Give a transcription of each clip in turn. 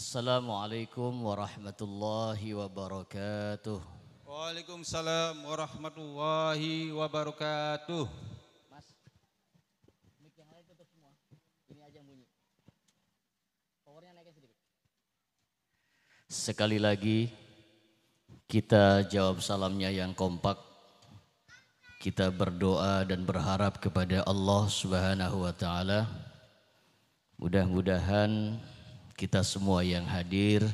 Assalamualaikum warahmatullahi wabarakatuh. Waalaikumsalam warahmatullahi wabarakatuh. Mas, mic yang lain tutup semua. Ini aja yang bunyi. Powernya naiknya sedikit. Sekali lagi kita jawab salamnya yang kompak. Kita berdoa dan berharap kepada Allah Subhanahu wa taala. Mudah-mudahan kita semua yang hadir.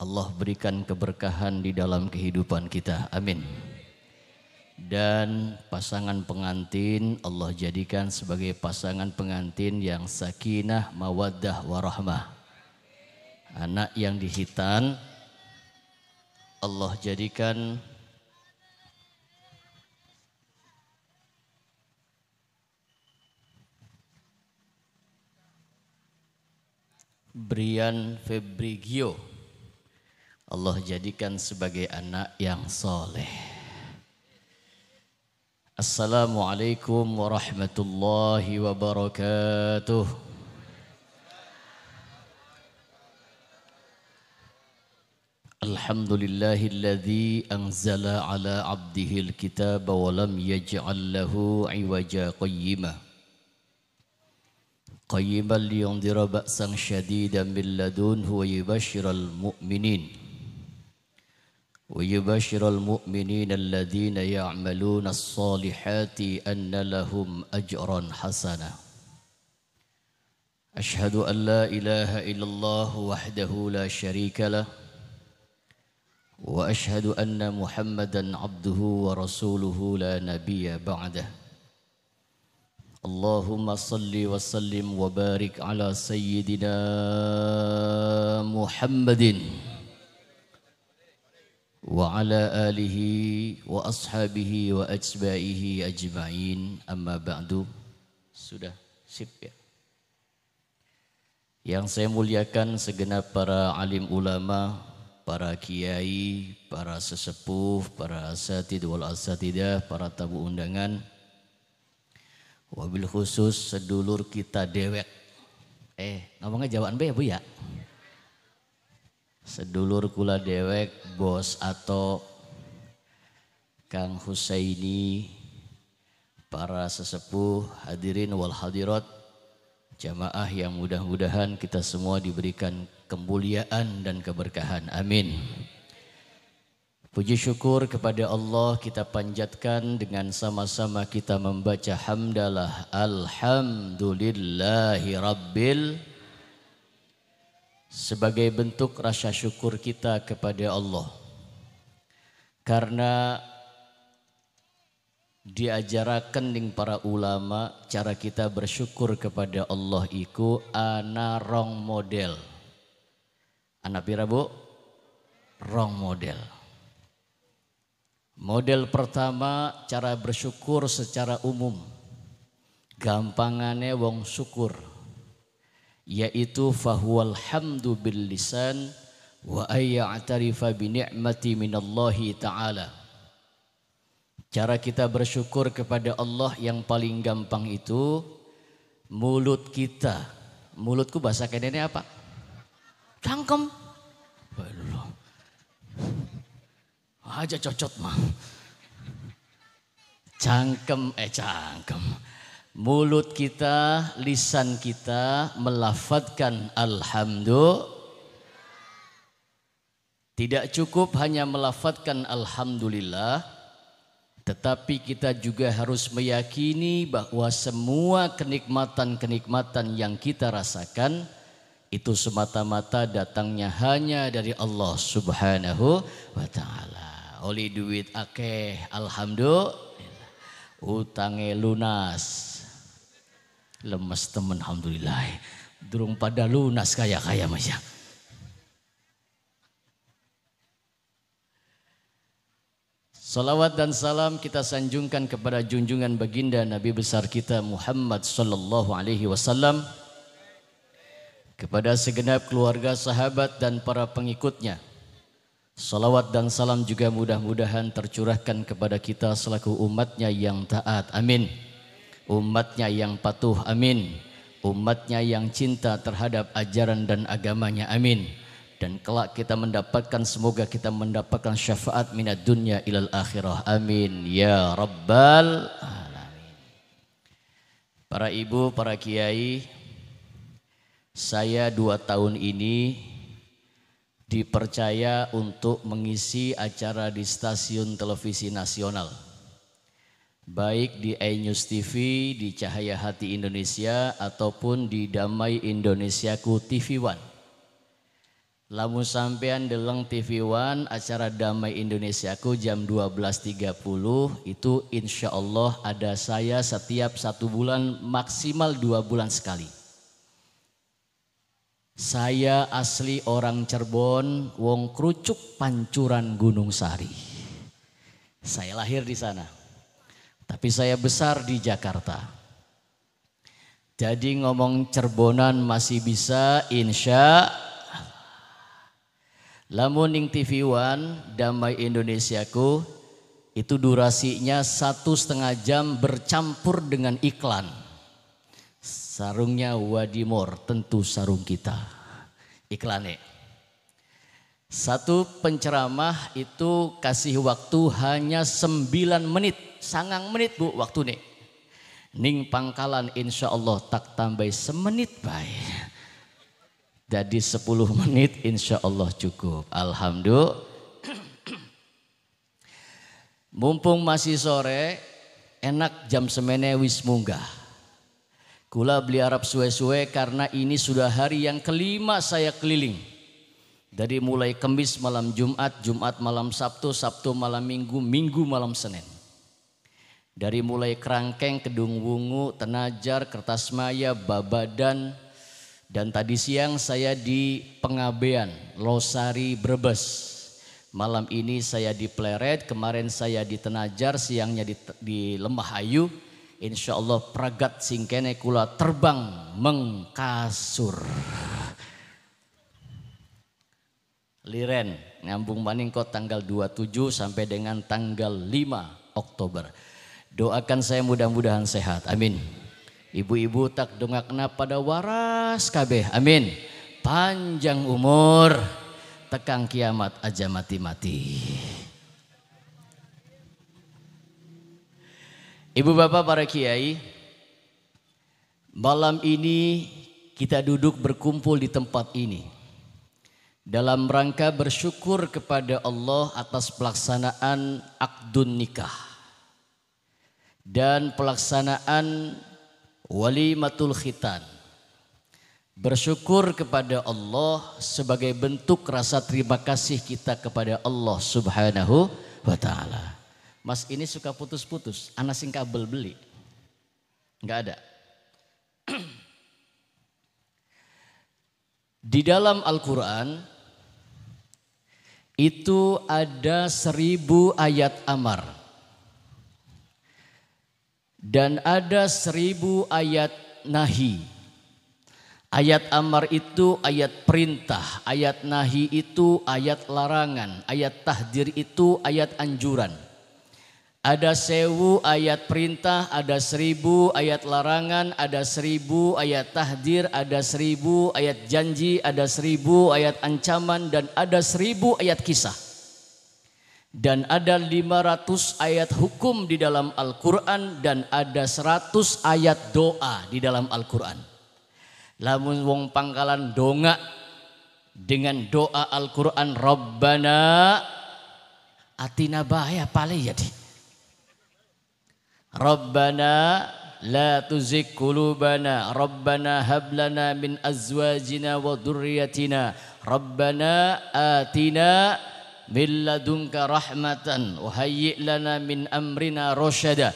Allah berikan keberkahan di dalam kehidupan kita. Amin. Dan pasangan pengantin Allah jadikan sebagai pasangan pengantin yang sakinah, mawaddah, warahmah. Anak yang dihitan Allah jadikan Brian Febrigio Allah jadikan sebagai anak yang soleh Assalamualaikum warahmatullahi wabarakatuh Alhamdulillahilladzi لله الذي أنزل على عبده الكتاب ولم يجعل قيما لينذر بأسا شديدا من لدنه ويبشر المؤمنين ويبشر المؤمنين الذين يعملون الصالحات أن لهم أجرا حسنا أشهد أن لا إله إلا الله وحده لا شريك له وأشهد أن محمدا عبده ورسوله لا نبي بعده Allahumma salli wa sallim wa ala sayyidina Muhammadin wa wa ashabihi wa sudah sip ya yang saya muliakan segenap para alim ulama para kiai para sesepuh para asatid wal asatidah para tamu undangan Wabil khusus sedulur kita dewek. Eh, ngomongnya jawaban B ya Bu ya? Sedulur kula dewek, bos atau Kang Husaini, para sesepuh, hadirin wal hadirat, jamaah yang mudah-mudahan kita semua diberikan kemuliaan dan keberkahan. Amin. Puji syukur kepada Allah kita panjatkan dengan sama-sama kita membaca hamdalah Alhamdulillahi Rabbil sebagai bentuk rasa syukur kita kepada Allah. Karena diajarkan dengan para ulama cara kita bersyukur kepada Allah iku ana rong model. Anak pira bu? Rong model. Model pertama cara bersyukur secara umum. Gampangannya wong syukur yaitu fahuwal hamdu bil lisan wa ayya'tarifa bi ni'mati minallahi ta'ala. Cara kita bersyukur kepada Allah yang paling gampang itu mulut kita. Mulutku bahasa kedennya apa? Cangkem. Aja cocot mah. Cangkem eh cangkem. Mulut kita, lisan kita melafatkan alhamdulillah. Tidak cukup hanya melafatkan alhamdulillah, tetapi kita juga harus meyakini bahwa semua kenikmatan-kenikmatan yang kita rasakan itu semata-mata datangnya hanya dari Allah Subhanahu wa taala oli duit akeh alhamdulillah utange lunas lemes temen alhamdulillah durung pada lunas kaya kaya ya. Salawat dan salam kita sanjungkan kepada junjungan baginda Nabi besar kita Muhammad sallallahu alaihi wasallam kepada segenap keluarga sahabat dan para pengikutnya Salawat dan salam juga mudah-mudahan tercurahkan kepada kita selaku umatnya yang taat. Amin. Umatnya yang patuh. Amin. Umatnya yang cinta terhadap ajaran dan agamanya. Amin. Dan kelak kita mendapatkan, semoga kita mendapatkan syafaat minat dunia ilal akhirah. Amin. Ya Rabbal Alamin. Para ibu, para kiai, saya dua tahun ini dipercaya untuk mengisi acara di stasiun televisi nasional. Baik di iNews TV, di Cahaya Hati Indonesia, ataupun di Damai Indonesiaku TV One. Lamu sampean deleng TV One, acara Damai Indonesiaku jam 12.30 itu insya Allah ada saya setiap satu bulan maksimal dua bulan sekali. Saya asli orang Cirebon, wong kerucuk Pancuran Gunung Sari. Saya lahir di sana. Tapi saya besar di Jakarta. Jadi ngomong Cirebonan masih bisa insya Lamun ning TV One Damai Indonesiaku itu durasinya satu setengah jam bercampur dengan iklan. Sarungnya Wadimor tentu sarung kita. iklane Satu penceramah itu kasih waktu hanya 9 menit. Sangang menit bu waktu nih. Ning pangkalan insya Allah tak tambah semenit baik. Jadi 10 menit insya Allah cukup. Alhamdulillah. Mumpung masih sore, enak jam semene wis munggah. Kula beli Arab suwe-suwe karena ini sudah hari yang kelima saya keliling. Dari mulai Kemis malam Jumat, Jumat malam Sabtu, Sabtu malam Minggu, Minggu malam Senin. Dari mulai Kerangkeng, Kedung Wungu, Tenajar, maya, Babadan, dan tadi siang saya di Pengabean, Losari, Brebes. Malam ini saya di Pleret, kemarin saya di Tenajar, siangnya di, di Lembah Ayu, Insya Allah pragat singkene kula terbang mengkasur. Liren nyambung maning kok tanggal 27 sampai dengan tanggal 5 Oktober. Doakan saya mudah-mudahan sehat. Amin. Ibu-ibu tak dongakna pada waras kabeh. Amin. Panjang umur tekang kiamat aja mati-mati. Ibu bapak para kiai, malam ini kita duduk berkumpul di tempat ini. Dalam rangka bersyukur kepada Allah atas pelaksanaan akdun nikah. Dan pelaksanaan walimatul khitan. Bersyukur kepada Allah sebagai bentuk rasa terima kasih kita kepada Allah subhanahu wa ta'ala. Mas ini suka putus-putus, anak sing kabel beli. Enggak ada. Di dalam Al-Quran itu ada seribu ayat amar. Dan ada seribu ayat nahi. Ayat amar itu ayat perintah, ayat nahi itu ayat larangan, ayat tahdir itu ayat anjuran. Ada sewu ayat perintah, ada seribu ayat larangan, ada seribu ayat tahdir, ada seribu ayat janji, ada seribu ayat ancaman, dan ada seribu ayat kisah. Dan ada 500 ayat hukum di dalam Al-Quran dan ada 100 ayat doa di dalam Al-Quran. Lamun wong pangkalan donga dengan doa Al-Quran Rabbana atina bahaya paling jadi. Ya, Rabbana la tuzik kulubana Rabbana hablana min azwajina wa durriyatina Rabbana atina min ladunka rahmatan wa hayyi' lana min amrina roshada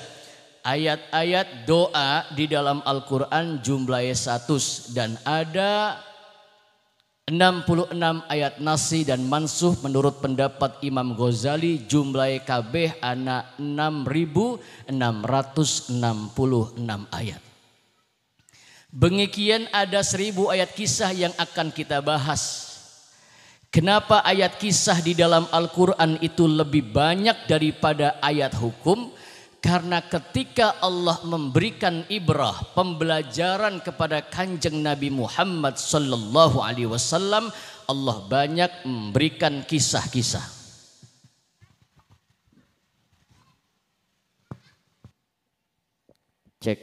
Ayat-ayat doa di dalam Al-Quran jumlahnya satu dan ada 66 ayat nasi dan mansuh menurut pendapat Imam Ghazali jumlah KB anak 6666 ayat. Bengikian ada seribu ayat kisah yang akan kita bahas. Kenapa ayat kisah di dalam Al-Quran itu lebih banyak daripada ayat hukum? Karena ketika Allah memberikan ibrah pembelajaran kepada kanjeng Nabi Muhammad Sallallahu Alaihi Wasallam, Allah banyak memberikan kisah-kisah. Cek,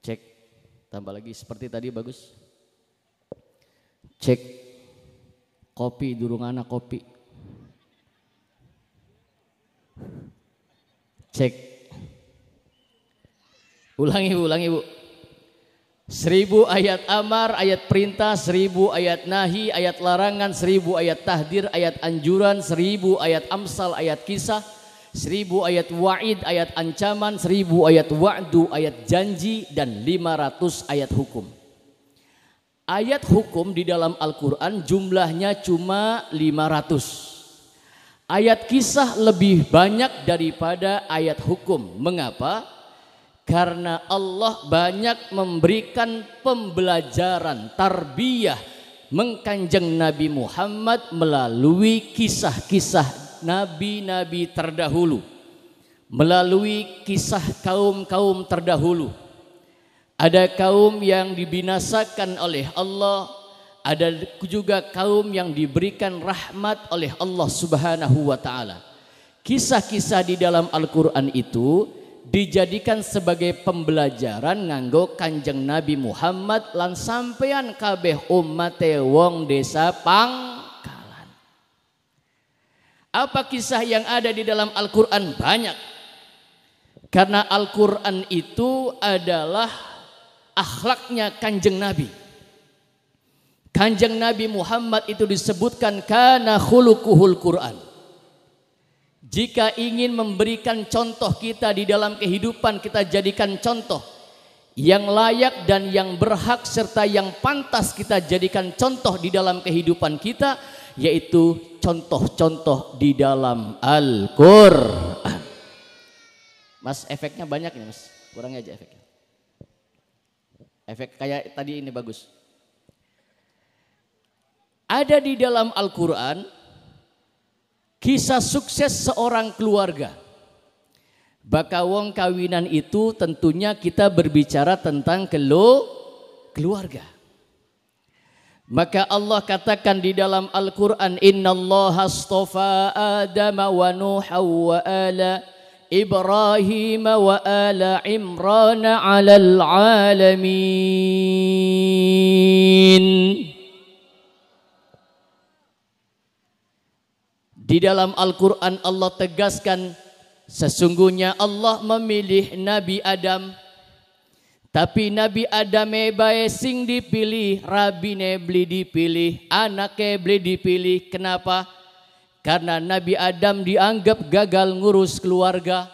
cek, tambah lagi seperti tadi bagus. Cek, kopi, durung anak kopi, Cek. Ulangi bu, ulangi bu. Seribu ayat amar, ayat perintah, seribu ayat nahi, ayat larangan, seribu ayat tahdir, ayat anjuran, seribu ayat amsal, ayat kisah, seribu ayat wa'id, ayat ancaman, seribu ayat wa'du, ayat janji, dan lima ratus ayat hukum. Ayat hukum di dalam Al-Quran jumlahnya cuma lima ratus. Ayat kisah lebih banyak daripada ayat hukum. Mengapa? Karena Allah banyak memberikan pembelajaran, tarbiyah, mengkanjeng Nabi Muhammad melalui kisah-kisah nabi-nabi terdahulu. Melalui kisah kaum-kaum terdahulu. Ada kaum yang dibinasakan oleh Allah ada juga kaum yang diberikan rahmat oleh Allah Subhanahu wa taala. Kisah-kisah di dalam Al-Qur'an itu dijadikan sebagai pembelajaran nganggo Kanjeng Nabi Muhammad lan sampean kabeh umat wong desa Pangkalan. Apa kisah yang ada di dalam Al-Qur'an banyak. Karena Al-Qur'an itu adalah akhlaknya Kanjeng Nabi Kanjeng Nabi Muhammad itu disebutkan karena khulukuhul Quran. Jika ingin memberikan contoh kita di dalam kehidupan kita jadikan contoh yang layak dan yang berhak serta yang pantas kita jadikan contoh di dalam kehidupan kita yaitu contoh-contoh di dalam Al-Qur'an. Mas efeknya banyak nih Mas, kurangnya aja efeknya. Efek kayak tadi ini bagus. Ada di dalam Al-Quran kisah sukses seorang keluarga. Bakawong kawinan itu tentunya kita berbicara tentang kelu keluarga. Maka Allah katakan di dalam Al-Quran Inna Allah astofa Adama wa Nuha wa ala Ibrahim wa ala Imran ala al alamin Di dalam Al-Quran Allah tegaskan Sesungguhnya Allah memilih Nabi Adam Tapi Nabi Adam ebae sing dipilih Rabi beli dipilih Anak beli dipilih Kenapa? Karena Nabi Adam dianggap gagal ngurus keluarga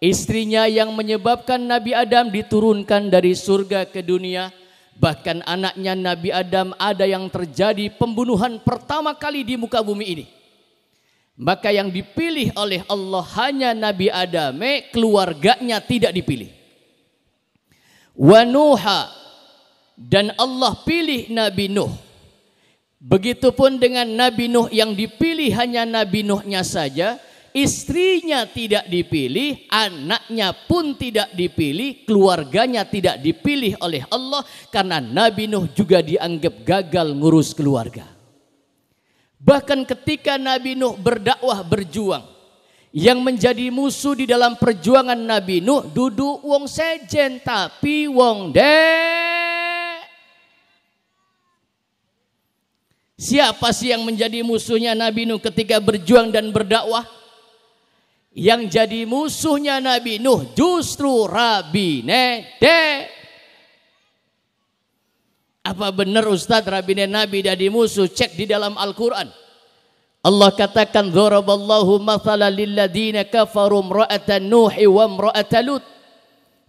Istrinya yang menyebabkan Nabi Adam diturunkan dari surga ke dunia Bahkan anaknya Nabi Adam ada yang terjadi pembunuhan pertama kali di muka bumi ini maka yang dipilih oleh Allah hanya Nabi Adam. keluarganya tidak dipilih. Nuha dan Allah pilih Nabi Nuh. Begitupun dengan Nabi Nuh yang dipilih hanya Nabi Nuhnya saja, istrinya tidak dipilih, anaknya pun tidak dipilih, keluarganya tidak dipilih oleh Allah karena Nabi Nuh juga dianggap gagal ngurus keluarga. Bahkan ketika Nabi Nuh berdakwah berjuang, yang menjadi musuh di dalam perjuangan Nabi Nuh duduk wong sejen tapi wong de Siapa sih yang menjadi musuhnya Nabi Nuh ketika berjuang dan berdakwah? Yang jadi musuhnya Nabi Nuh justru Rabi Nede. Apa benar Ustadz Rabine Nabi jadi musuh? Cek di dalam Al-Quran. Allah katakan, Zoraballahu mathala lilladina kafaru mra'ata nuhi wa mra'ata lut.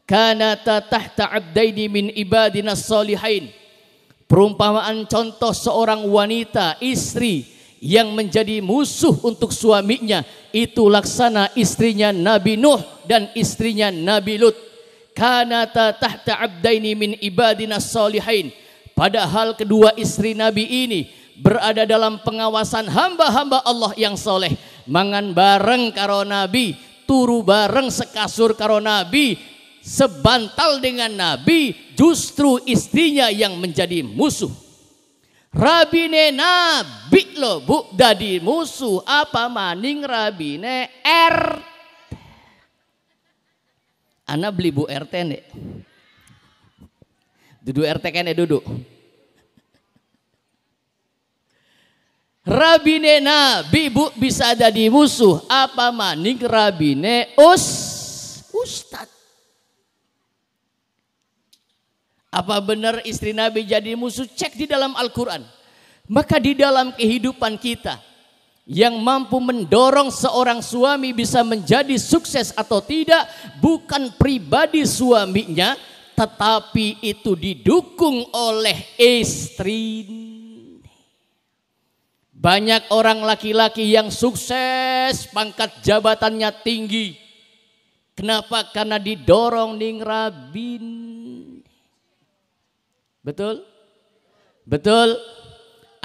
Kanata tahta abdaini min ibadina salihain. Perumpamaan contoh seorang wanita, istri yang menjadi musuh untuk suaminya itu laksana istrinya Nabi Nuh dan istrinya Nabi Lut. Kanata tahta abdaini min ibadina salihain Padahal kedua istri Nabi ini berada dalam pengawasan hamba-hamba Allah yang soleh. Mangan bareng karo Nabi, turu bareng sekasur karo Nabi, sebantal dengan Nabi, justru istrinya yang menjadi musuh. Rabine Nabi lo bu dadi musuh apa maning Rabine R. Anak beli bu RT nih. Duduk RT kene ya, duduk. Rabinena bu bisa ada di musuh. Apa manik rabine us ustad. Apa benar istri Nabi jadi musuh? Cek di dalam Al-Quran. Maka di dalam kehidupan kita yang mampu mendorong seorang suami bisa menjadi sukses atau tidak bukan pribadi suaminya tetapi itu didukung oleh istri. Banyak orang laki-laki yang sukses, pangkat jabatannya tinggi. Kenapa? Karena didorong ning rabin. Betul? Betul?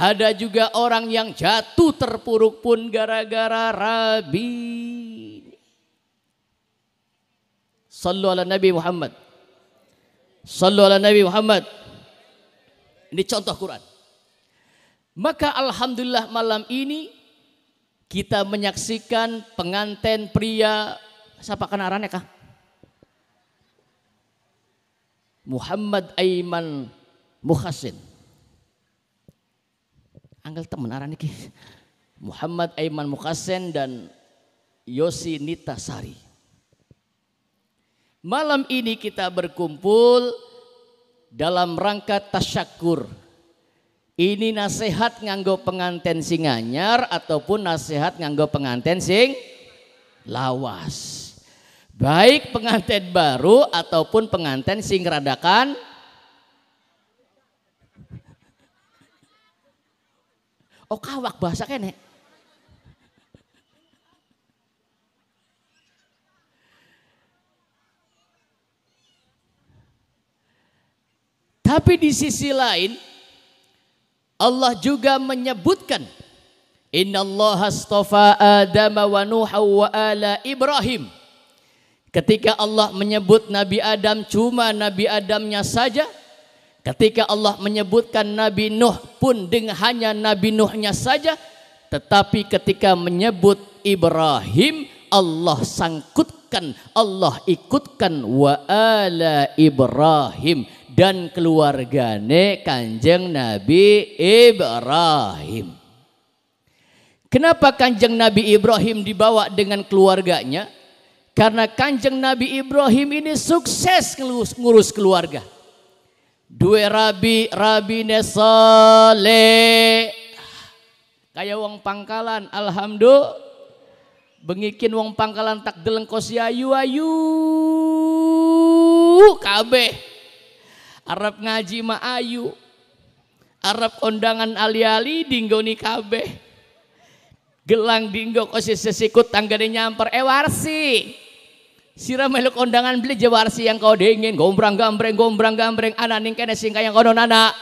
Ada juga orang yang jatuh terpuruk pun gara-gara rabin. Sallu ala Nabi Muhammad. Sallu ala Nabi Muhammad. Ini contoh Quran. Maka alhamdulillah malam ini kita menyaksikan pengantin pria siapa kenarannya kah? Muhammad Aiman Mukhasin. Angkel teman aran Muhammad Aiman Mukhasin dan Yosi Nita Sari. Malam ini kita berkumpul dalam rangka tasyakur. Ini nasihat nganggo penganten sing anyar ataupun nasihat nganggo penganten sing lawas. Baik penganten baru ataupun penganten sing radakan Oh kawak bahasa kene. Tapi di sisi lain Allah juga menyebutkan Allah astafa Adam wa Nuh wa ala Ibrahim. Ketika Allah menyebut Nabi Adam cuma Nabi Adamnya saja, ketika Allah menyebutkan Nabi Nuh pun dengan hanya Nabi Nuhnya saja, tetapi ketika menyebut Ibrahim Allah sangkutkan, Allah ikutkan wa ala Ibrahim dan keluargane Kanjeng Nabi Ibrahim. Kenapa Kanjeng Nabi Ibrahim dibawa dengan keluarganya? Karena Kanjeng Nabi Ibrahim ini sukses ngurus, keluarga. Dua rabi, rabi nesale. Kayak uang pangkalan, alhamdulillah. Bengikin uang pangkalan tak deleng kosi ayu ayu kabeh Arab ngaji ma ayu. Arab kondangan ali-ali dinggoni kabeh. Gelang dinggo kosis sesikut tanggane nyamper ewarsi. Eh, Sira meluk kondangan beli warsi yang kau dingin gombrang gambreng gombrang gambreng anak ning kene yang kau kono nana.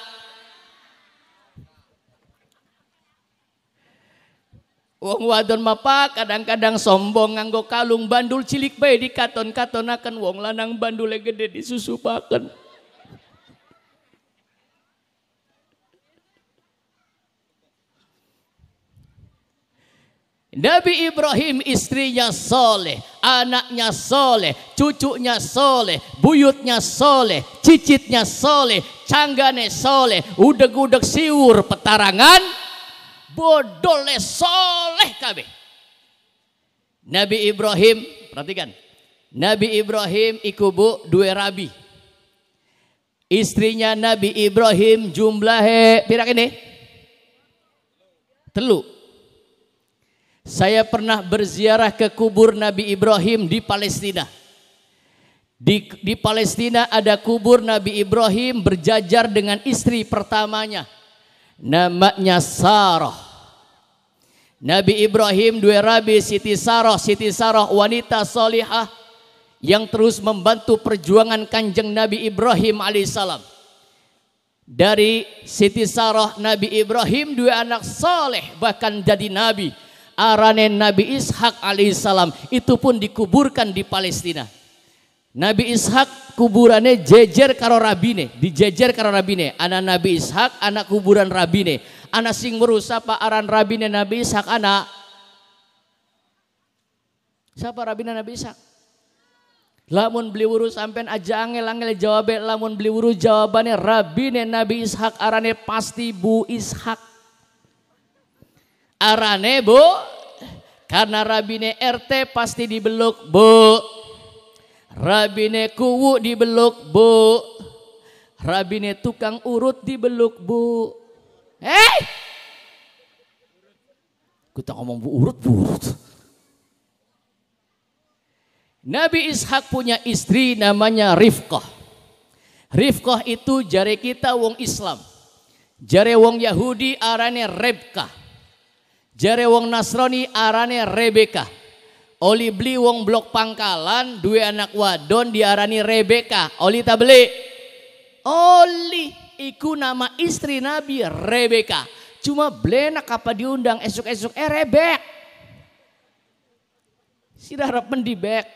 Wong wadon mapa kadang-kadang sombong nganggo kalung bandul cilik bae katon katonaken wong lanang bandule gede disusupaken. Nabi Ibrahim istrinya soleh, anaknya soleh, cucunya soleh, buyutnya soleh, cicitnya soleh, canggane soleh, udeg-udeg siur petarangan, bodole soleh kabe. Nabi Ibrahim, perhatikan, Nabi Ibrahim ikubu dua rabi. Istrinya Nabi Ibrahim jumlahnya, pirak ini? Teluk saya pernah berziarah ke kubur Nabi Ibrahim di Palestina. Di, di Palestina ada kubur Nabi Ibrahim berjajar dengan istri pertamanya. Namanya Sarah. Nabi Ibrahim dua rabi Siti Sarah, Siti Sarah wanita solihah yang terus membantu perjuangan kanjeng Nabi Ibrahim alaihissalam. Dari Siti Sarah Nabi Ibrahim dua anak soleh bahkan jadi nabi arane Nabi Ishak alaihissalam itu pun dikuburkan di Palestina. Nabi Ishak kuburannya jejer karo rabine, dijejer karo rabine. Anak Nabi Ishak anak kuburan rabine. Anak sing merusak pak aran rabine Nabi Ishak anak. Siapa rabine Nabi Ishak? Lamun beli wuru sampean aja angel-angel jawabnya, lamun beli wuru jawabannya rabine Nabi Ishak arane pasti Bu Ishak. Arane bu, karena rabine RT pasti dibeluk bu. Rabine kuwu dibeluk bu. Rabine tukang urut dibeluk bu. Hei! Eh! Kita ngomong bu urut, bu urut. Nabi Ishak punya istri namanya Rifqah. Rifqah itu jari kita wong Islam. jari wong Yahudi arane Rebka. Jare wong Nasrani arane Rebeka. Oli beli wong blok pangkalan dua anak wadon diarani Rebeka. Oli tak beli. Oli iku nama istri Nabi Rebeka. Cuma blenak apa diundang esok-esok eh Rebek. Sidah harapan di bek.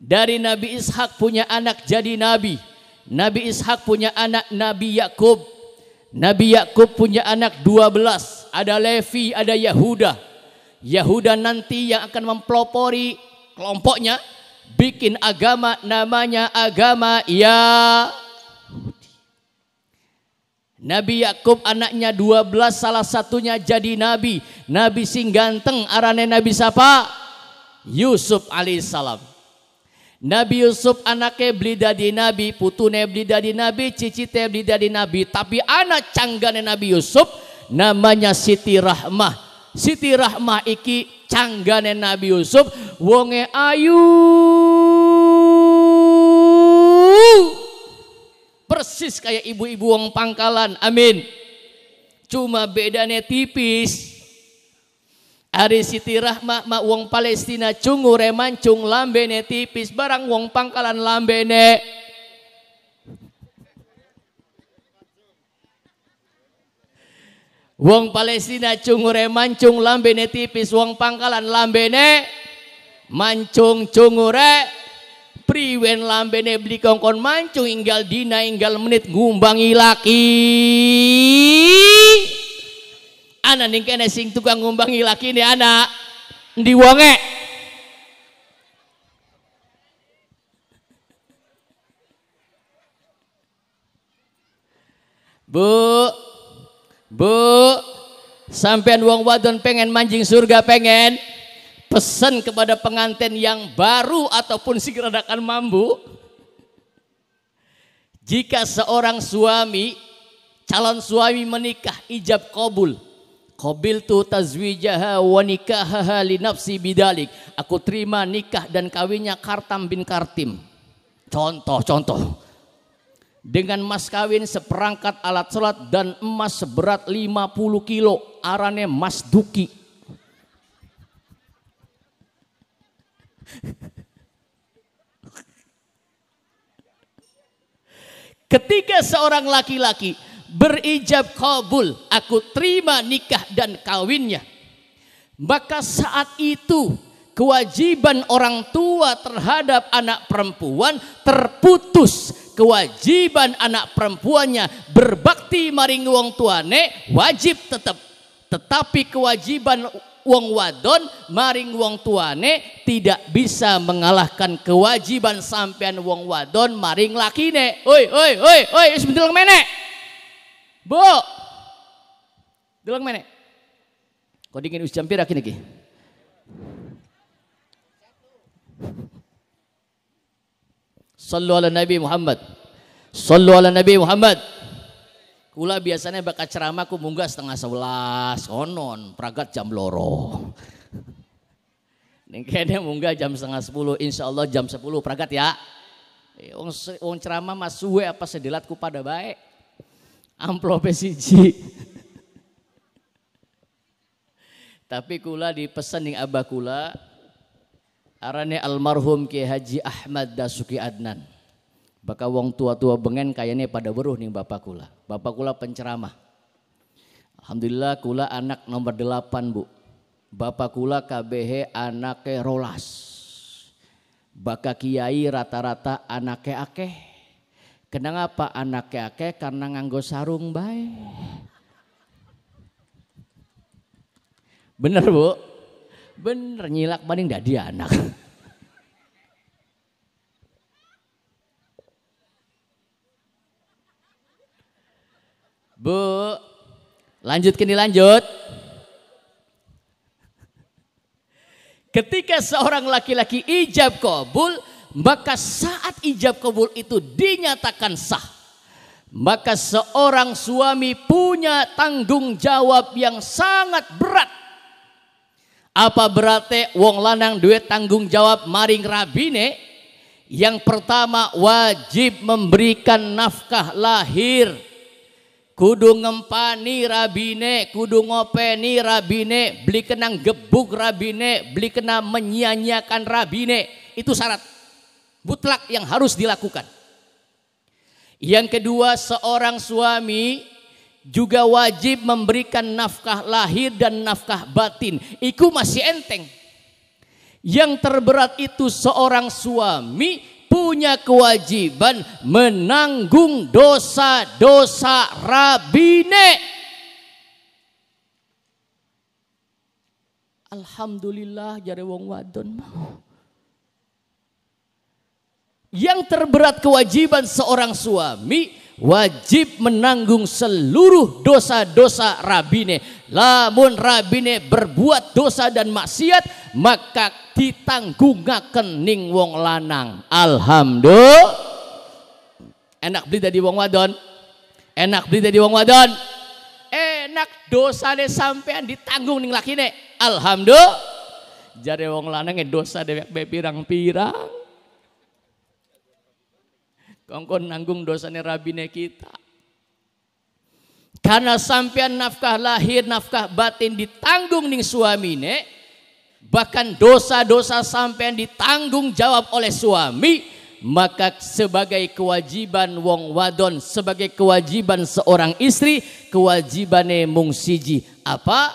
Dari Nabi Ishak punya anak jadi nabi. Nabi Ishak punya anak Nabi Yakub. Nabi Yakub punya anak 12, ada Levi, ada Yehuda. Yehuda nanti yang akan mempelopori kelompoknya bikin agama namanya agama ya Nabi Yakub anaknya 12 salah satunya jadi nabi. Nabi sing ganteng arane nabi siapa? Yusuf alaihissalam. Nabi Yusuf anaknya beli dari Nabi, putune beli dari Nabi, teh beli dari Nabi. Tapi anak canggane Nabi Yusuf namanya Siti Rahmah. Siti Rahmah iki canggane Nabi Yusuf wonge ayu persis kayak ibu-ibu wong pangkalan amin cuma bedanya tipis Ari Siti Rahma mak wong Palestina cungu remancung lambene tipis barang wong pangkalan lambene Wong Palestina cungu remancung lambene tipis wong pangkalan lambene mancung cungure priwen lambene beli kongkon mancung inggal dina inggal menit ngumbang ilaki anak ning kene sing tukang ngumbangi laki ini anak di wonge Bu Bu sampean wong wadon pengen manjing surga pengen pesan kepada pengantin yang baru ataupun si radakan mambu jika seorang suami calon suami menikah ijab kabul Qabiltu tazwijaha wa nikahaha li nafsi bidalik. Aku terima nikah dan kawinnya Kartam bin Kartim. Contoh, contoh. Dengan mas kawin seperangkat alat sholat dan emas seberat 50 kilo. Arane mas duki. Ketika seorang laki-laki berijab kabul, aku terima nikah dan kawinnya. Maka saat itu kewajiban orang tua terhadap anak perempuan terputus. Kewajiban anak perempuannya berbakti maring wong tuane wajib tetap. Tetapi kewajiban wong wadon maring wong tuane tidak bisa mengalahkan kewajiban sampean wong wadon maring lakine. Oi oi oi oi sebentar menek. Bu. dulu mana? Kau dingin us jampir akhirnya ki. Sallu ala Nabi Muhammad. Sallu ala Nabi Muhammad. Kula biasanya bakal ceramah ku munggah setengah sebelas. Konon pragat jam loro. Ini kayaknya munggah jam setengah sepuluh. Insya Allah jam sepuluh pragat ya. Eh, wong, ceramah mas suwe apa ku pada baik amplop siji. Tapi kula dipesan yang abah kula arane almarhum kiai Haji Ahmad Dasuki Adnan. Baka wong tua-tua bengen kayaknya pada beruh nih bapak kula. Bapak kula penceramah. Alhamdulillah kula anak nomor delapan Bu. Bapak kula KBH anaknya rolas. Baka kiai rata-rata anaknya akeh. Kenapa anaknya akeh karena nganggo sarung baik. Bener bu? Bener nyilak paling dia anak. Bu, lanjut kini lanjut. Ketika seorang laki-laki ijab kabul, maka saat ijab kabul itu dinyatakan sah. Maka seorang suami punya tanggung jawab yang sangat berat. Apa berarti wong lanang duit tanggung jawab maring rabine? Yang pertama wajib memberikan nafkah lahir. Kudu ngempani rabine, kudu ngopeni rabine, beli kenang gebuk rabine, beli kena menyianyakan rabine. Itu syarat mutlak yang harus dilakukan. Yang kedua, seorang suami juga wajib memberikan nafkah lahir dan nafkah batin. Iku masih enteng. Yang terberat itu seorang suami punya kewajiban menanggung dosa-dosa rabine. Alhamdulillah jare wong wadon mau. Yang terberat kewajiban seorang suami wajib menanggung seluruh dosa-dosa rabine. Lamun rabine berbuat dosa dan maksiat, maka ditanggungaken ning wong lanang. Alhamdulillah. Enak beli dari wong wadon. Enak beli dari wong wadon. Enak dosa deh sampean ditanggung ning lakine. Alhamdulillah. Jare wong lanang dosa dewek pirang-pirang. Kongkon nanggung dosanya rabine kita. Karena sampean nafkah lahir, nafkah batin ditanggung ning suamine, bahkan dosa-dosa sampean ditanggung jawab oleh suami, maka sebagai kewajiban wong wadon, sebagai kewajiban seorang istri, kewajibane mung siji apa?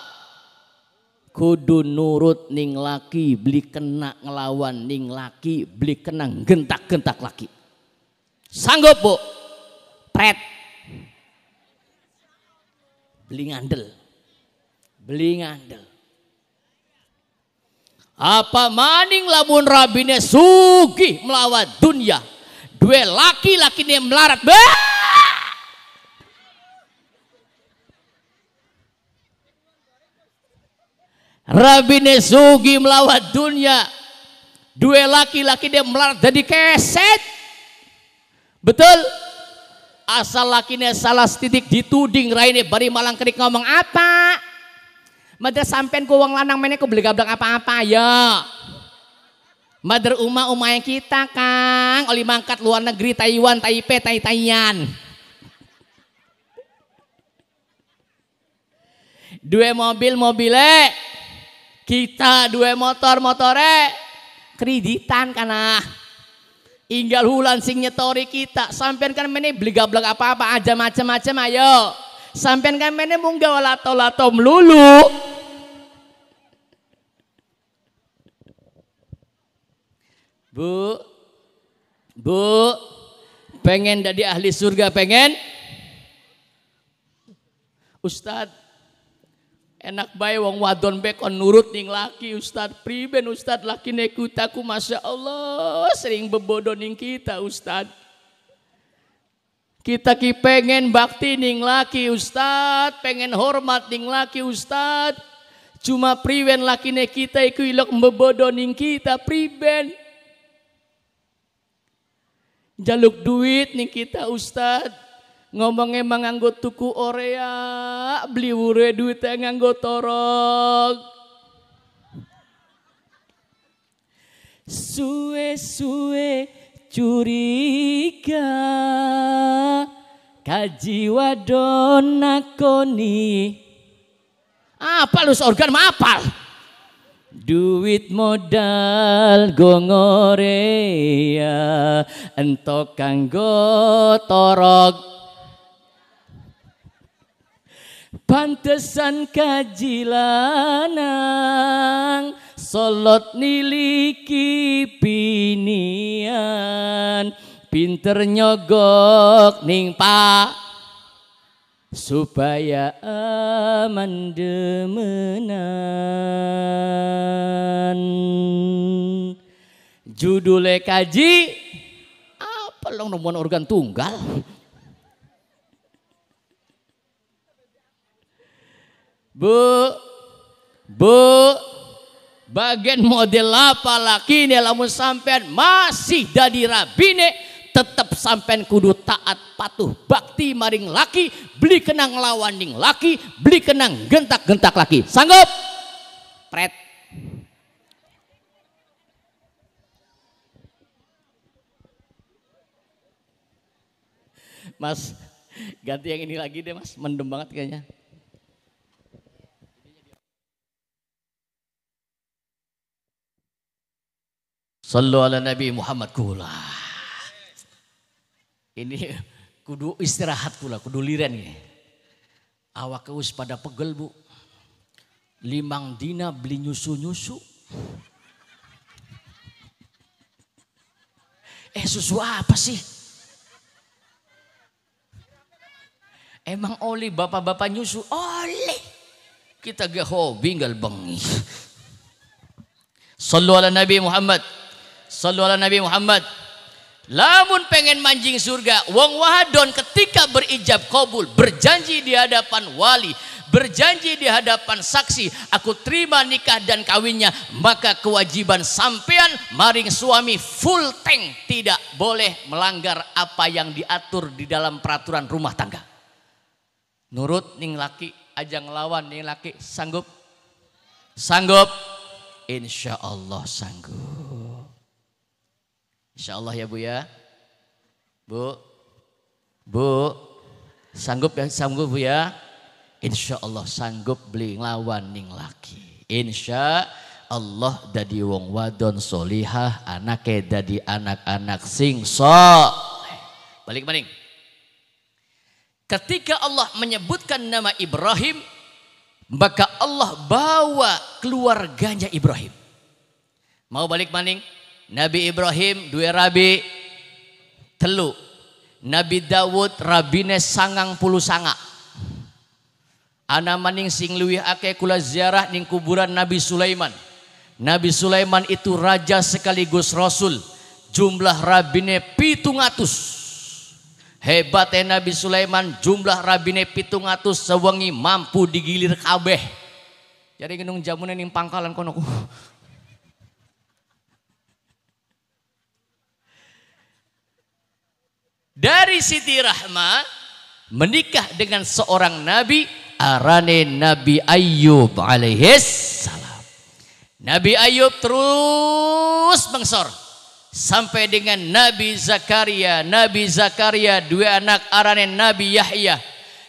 Kudu nurut ning laki, beli kena ngelawan ning laki, beli kenang gentak-gentak laki. Sanggup bu? Pret. Beli ngandel. Beli ngandel. Apa maning lamun rabine sugi melawat dunia. Dua laki-laki ini melarat. Bah! Rabine sugi melawat dunia. Dua laki-laki dia melarat jadi keset. Betul? Asal lakinya salah setidik dituding raine bari malang kerik ngomong apa? Mada sampean ku wong lanang mainnya ku beli gablang apa-apa ya. umah-umah yang kita Kang, oli mangkat luar negeri Taiwan, Taipei, Tai Taian. Dua mobil mobile, kita dua motor motore kreditan karena. Inggal hulan sing nyetori kita. Sampean kan meni beli gablek apa-apa aja macam-macam ayo. Sampean kan meni munggah lato-lato melulu. Bu, bu, pengen jadi ahli surga pengen? Ustadz, Enak bae wong wadon bek on nurut ning laki Ustad priben Ustad laki nekutaku Masya Allah sering bebodo ning kita Ustad. Kita ki pengen bakti ning laki Ustad, pengen hormat ning laki Ustad. Cuma priben laki nek kita iku ilok bebodo ning kita priben. Jaluk duit ning kita Ustad ngomongnya menganggo tuku orea, beli wure duitnya nganggo torok. Suwe-suwe curiga kaji wadon nakoni. Apa lu organ maapal? Duit modal gongorea entok kanggo torok Pantesan kajilanang Solot niliki pinian Pinter nyogok ning pak Supaya aman demenan Judule kaji Apa long nomor organ tunggal Bu, bu, bagian model apa laki ini lamun sampean masih dari rabine tetap sampean kudu taat patuh bakti maring laki beli kenang lawaning laki beli kenang gentak-gentak laki sanggup pret Mas ganti yang ini lagi deh mas mendem banget kayaknya Sallu ala Nabi Muhammad kula. Ini kudu istirahat kula, kudu liren ini. Awak keus pada pegel bu. Limang dina beli nyusu-nyusu. Eh susu apa sih? Emang oli bapak-bapak nyusu? Oli. Kita gak hobi gak bengi. Sallu ala Nabi Muhammad. Sallallahu Nabi Muhammad. Lamun pengen manjing surga, wong wahadon ketika berijab kabul, berjanji di hadapan wali, berjanji di hadapan saksi, aku terima nikah dan kawinnya, maka kewajiban sampean maring suami full tank tidak boleh melanggar apa yang diatur di dalam peraturan rumah tangga. Nurut ning laki aja ngelawan ning laki sanggup sanggup insya Allah sanggup Insya Allah ya Bu ya. Bu, Bu, sanggup ya sanggup Bu ya. Insya Allah sanggup beli lawan ning laki. Insya Allah dadi wong wadon solihah anaknya dadi anak-anak sing so. Balik maning. Ketika Allah menyebutkan nama Ibrahim, maka Allah bawa keluarganya Ibrahim. Mau balik maning? Nabi Ibrahim dua rabi telu. Nabi Dawud rabine sangang puluh sanga. Ana maning sing luwih ake kula ziarah ning kuburan Nabi Sulaiman. Nabi Sulaiman itu raja sekaligus rasul. Jumlah rabine pitung atus. Hebatnya eh Nabi Sulaiman jumlah rabine pitung atus sewangi mampu digilir kabeh. Jadi genung jamunan ning pangkalan kono. Uh, dari Siti Rahma menikah dengan seorang nabi arane Nabi Ayub alaihis salam. Nabi Ayub terus mengsor sampai dengan Nabi Zakaria. Nabi Zakaria dua anak arane Nabi Yahya.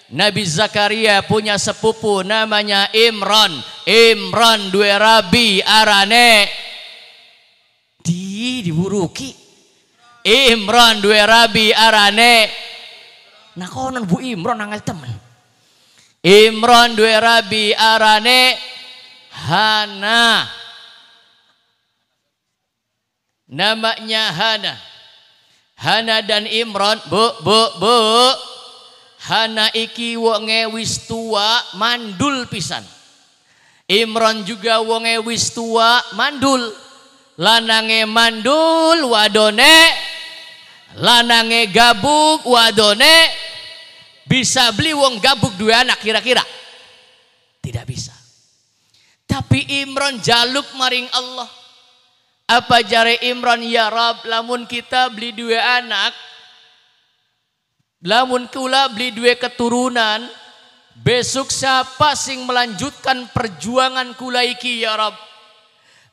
Nabi Zakaria punya sepupu namanya Imran. Imran dua rabi arane di diburuki Imron dua rabi arane Nah konon Bu Imron nangal temen. Imron dua rabi arane Hana. Namanya Hana. Hana dan Imron, Bu, Bu, Bu. Hana iki wonge wis tua, mandul pisan. Imron juga wonge wis tua, mandul. Lanange mandul, wadone lanange gabuk wadone bisa beli wong gabuk dua anak kira-kira tidak bisa tapi Imron jaluk maring Allah apa jari Imron ya Rab lamun kita beli dua anak lamun kula beli dua keturunan besok siapa sing melanjutkan perjuangan kula iki ya Rab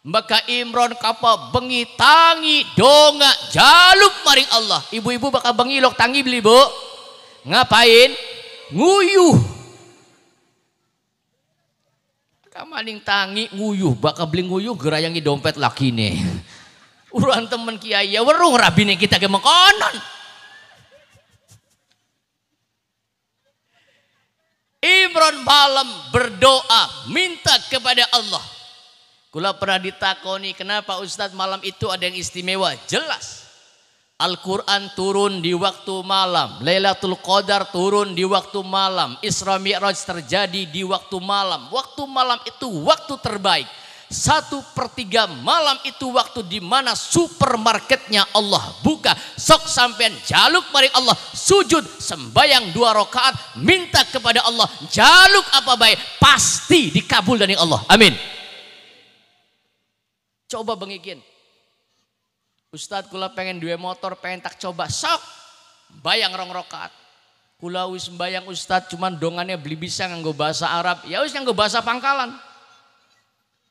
maka Imron kapa bengi tangi donga jaluk maring Allah. Ibu-ibu bakal bengi lok tangi beli bu. Ngapain? Nguyuh. Kamaling tangi nguyuh bakal beli nguyuh gerayangi dompet laki nih. Uruan temen kiai ya werung rabi nih kita konon. Imron malam berdoa minta kepada Allah Kula pernah ditakoni kenapa Ustadz malam itu ada yang istimewa? Jelas. Al-Quran turun di waktu malam. Lailatul Qadar turun di waktu malam. Isra Mi'raj terjadi di waktu malam. Waktu malam itu waktu terbaik. Satu per tiga malam itu waktu di mana supermarketnya Allah buka. Sok sampean jaluk mari Allah. Sujud sembayang dua rokaat, Minta kepada Allah. Jaluk apa baik. Pasti dikabul dari Allah. Amin. Coba bengikin. Ustadz kula pengen dua motor, pengen tak coba. Sok, bayang rong rokat. Kula wis bayang Ustadz cuman dongannya beli bisa nganggo bahasa Arab. Ya wis nganggo bahasa pangkalan.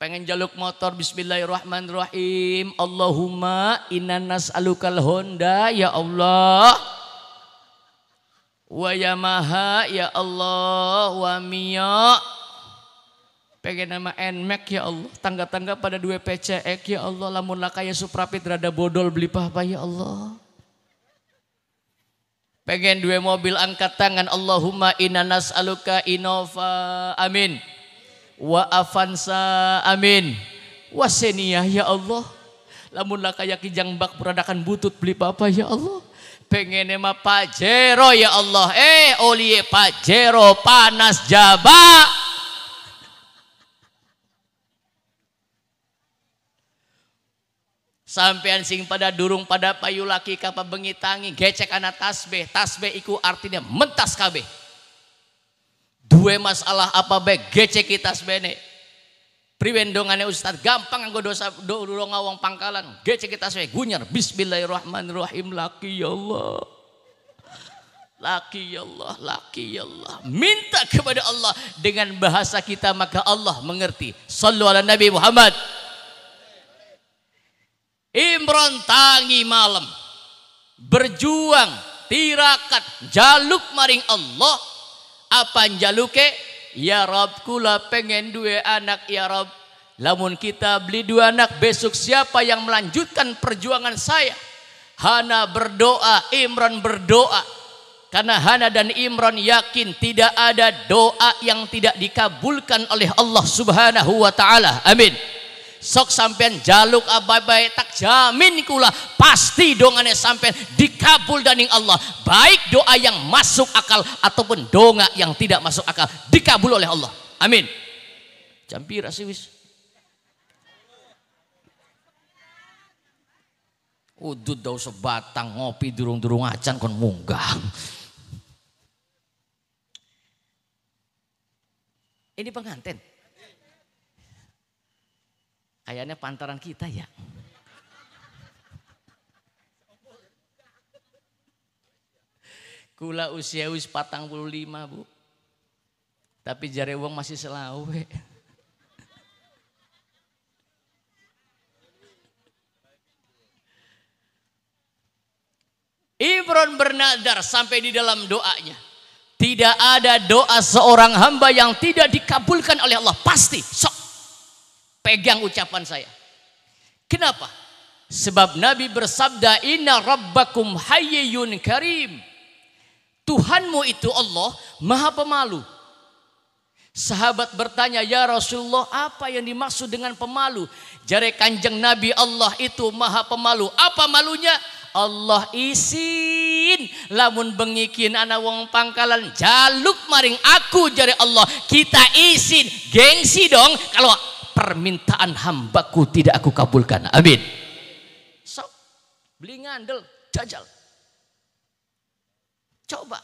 Pengen jaluk motor, bismillahirrahmanirrahim. Allahumma inna nas'alukal honda, ya Allah. Wa yamaha, ya Allah, wa miyak, Pengen nama nmax e ya Allah. Tangga-tangga pada dua PCX e ya Allah. Lamun lakaya suprapit rada bodol beli papa ya Allah. Pengen dua mobil angkat tangan. Allahumma inna nas'aluka inova. Amin. Wa afansa Amin. wa Seniyah ya Allah. Lamun lakaya kijang bak peradakan butut beli papa ya Allah. Pengen nama pak Jero ya Allah. Eh olie Jero panas jabak. Sampean sing pada durung pada payu laki kapa tangi gecek anak tasbe, tasbe iku artinya mentas kabeh. Dua masalah apa baik gecek kita sebene. Priwendongannya Ustaz gampang anggo dosa do, do, ngawang pangkalan gecek kita sebene gunyer bismillahirrahmanirrahim laki ya Allah. Laki ya Allah, laki ya Allah. Minta kepada Allah dengan bahasa kita maka Allah mengerti. Sallu ala Nabi Muhammad. Imron tangi malam berjuang tirakat jaluk maring Allah apa jaluke ya Rob kula pengen dua anak ya Rob lamun kita beli dua anak besok siapa yang melanjutkan perjuangan saya Hana berdoa Imron berdoa karena Hana dan Imron yakin tidak ada doa yang tidak dikabulkan oleh Allah Subhanahu wa taala. Amin sok sampean jaluk abai-abai tak jamin kula pasti dongane sampean dikabul daning Allah baik doa yang masuk akal ataupun donga yang tidak masuk akal dikabul oleh Allah amin campir wis Udut daw sebatang ngopi durung-durung acan kon munggah. Ini pengantin ayahnya pantaran kita ya. Kula usia wis patang puluh lima bu. Tapi jari uang masih selawe. Ibron bernadar sampai di dalam doanya. Tidak ada doa seorang hamba yang tidak dikabulkan oleh Allah. Pasti. Sok Pegang ucapan saya. Kenapa? Sebab Nabi bersabda, Inna rabbakum hayyun karim. Tuhanmu itu Allah maha pemalu. Sahabat bertanya, Ya Rasulullah, apa yang dimaksud dengan pemalu? Jari kanjeng Nabi Allah itu maha pemalu. Apa malunya? Allah isin. Lamun bengikin anak wong pangkalan. Jaluk maring aku jari Allah. Kita isin. Gengsi dong. Kalau permintaan hambaku tidak aku kabulkan. Amin. So, beli ngandel, jajal. Coba,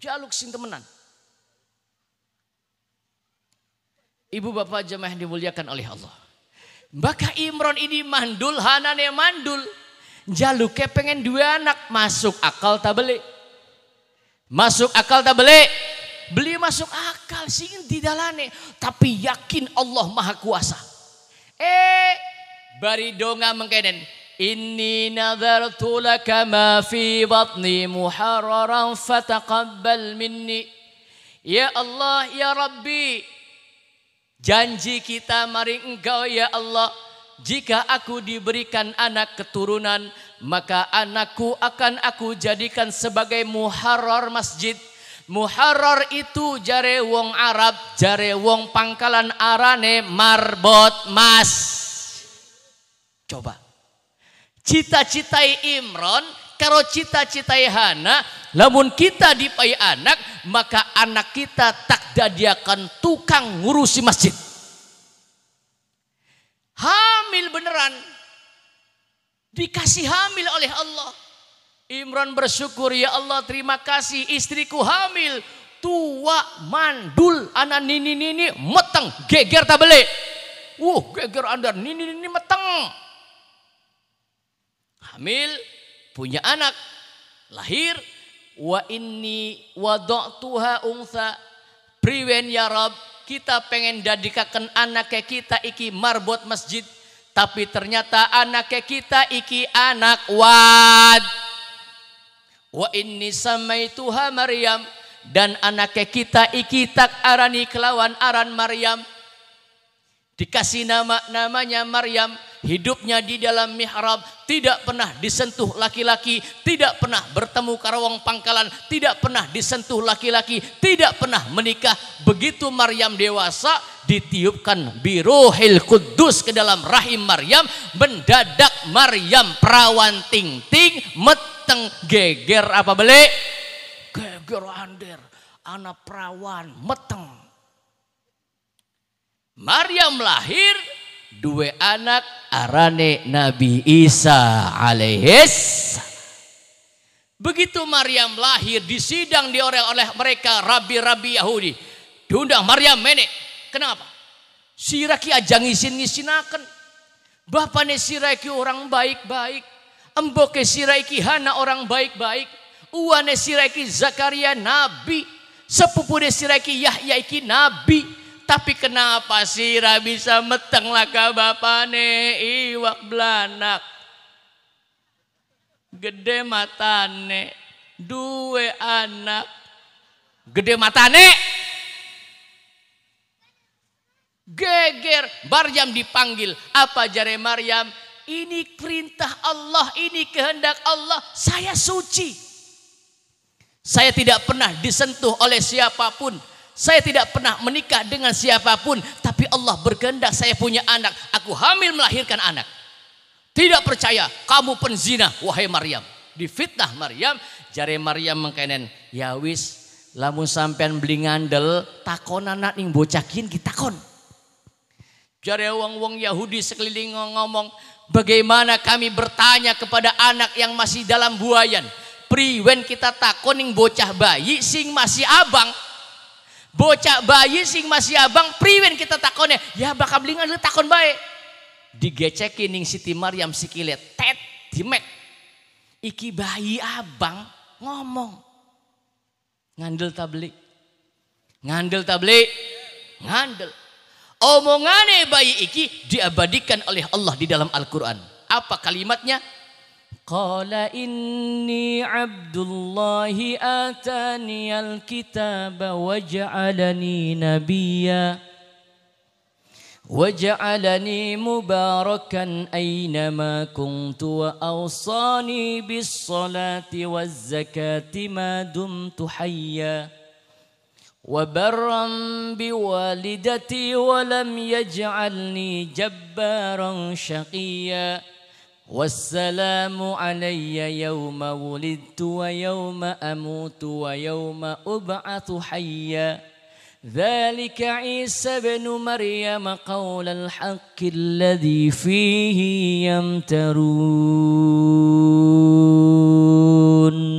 jaluk sing temenan. Ibu bapak jemaah dimuliakan oleh Allah. Maka Imron ini mandul, Hanane mandul. jaluknya pengen dua anak, masuk akal tak beli. Masuk akal tak beli. Beli masuk akal sing didalane, tapi yakin Allah Maha Kuasa. Eh, bari donga mengkenen. Inni nadartu laka ma fi batni muharraran fataqabbal minni. Ya Allah, ya Rabbi. Janji kita mari engkau ya Allah. Jika aku diberikan anak keturunan, maka anakku akan aku jadikan sebagai muharrar masjid Muharrar itu jare wong Arab, jare wong pangkalan arane marbot mas. Coba. Cita-citai Imron karo cita-citai Hana, lamun kita dipai anak, maka anak kita tak dadiakan tukang ngurusi masjid. Hamil beneran. Dikasih hamil oleh Allah Imran bersyukur, ya Allah terima kasih istriku hamil. Tua, mandul, anak nini-nini, meteng, geger tak beli. Uh, geger anda, nini-nini meteng. Hamil, punya anak, lahir. Wa inni Tuha ungsa, priwen ya Rab, kita pengen dadikakan anaknya kita iki marbot masjid. Tapi ternyata anaknya kita iki anak wad. Wa inni samaituha Maryam dan anaknya kita ikitak arani kelawan aran Maryam Dikasih nama namanya Maryam, hidupnya di dalam mihrab, tidak pernah disentuh laki-laki, tidak pernah bertemu karawang pangkalan, tidak pernah disentuh laki-laki, tidak pernah menikah. Begitu Maryam dewasa, ditiupkan biruhil kudus ke dalam rahim Maryam, mendadak Maryam perawan ting-ting, meteng geger apa beli? Geger under, anak perawan meteng Maryam lahir dua anak arane Nabi Isa alaihis. Begitu Maryam lahir disidang di orang oleh mereka rabi-rabi Yahudi. Diundang Maryam menek. Kenapa? Siraki aja ngisin-ngisinaken. Bapaknya siraki orang baik-baik. Emboke siraki hana orang baik-baik. Uane siraki Zakaria nabi. Sepupune siraki Yahya iki nabi tapi kenapa sih ra bisa meteng laka bapane iwak belanak. Gede matane, dua anak. Gede matane. Geger, Maryam dipanggil. Apa jare Maryam? Ini perintah Allah, ini kehendak Allah. Saya suci. Saya tidak pernah disentuh oleh siapapun saya tidak pernah menikah dengan siapapun, tapi Allah berkehendak saya punya anak. Aku hamil melahirkan anak. Tidak percaya, kamu penzina, wahai Maryam. Difitnah Maryam, jari Maryam mengkenen, ya wis, lamun sampean beli ngandel, takon anak ning bocakin kita kon. Jari wong-wong Yahudi sekeliling ngomong, bagaimana kami bertanya kepada anak yang masih dalam buayan. Priwen kita takon yang bocah bayi sing masih abang Bocah bayi sing masih abang priwin kita takonnya. Ya bakal belingan lu takon baik. Digecekin ning Siti Maryam sikile tet dimek. Iki bayi abang ngomong. Ngandel tabli Ngandel tabli Ngandel. Omongane bayi iki diabadikan oleh Allah di dalam Al-Quran. Apa kalimatnya? قال إني عبد الله آتاني الكتاب وجعلني نبيا وجعلني مباركا أينما كنت وأوصاني بالصلاة والزكاة ما دمت حيا وبرا بوالدتي ولم يجعلني جبارا شقيا والسلام علي يوم ولدت ويوم أموت ويوم أبعث حيا ذلك عيسى بن مريم قول الحق الذي فيه يمترون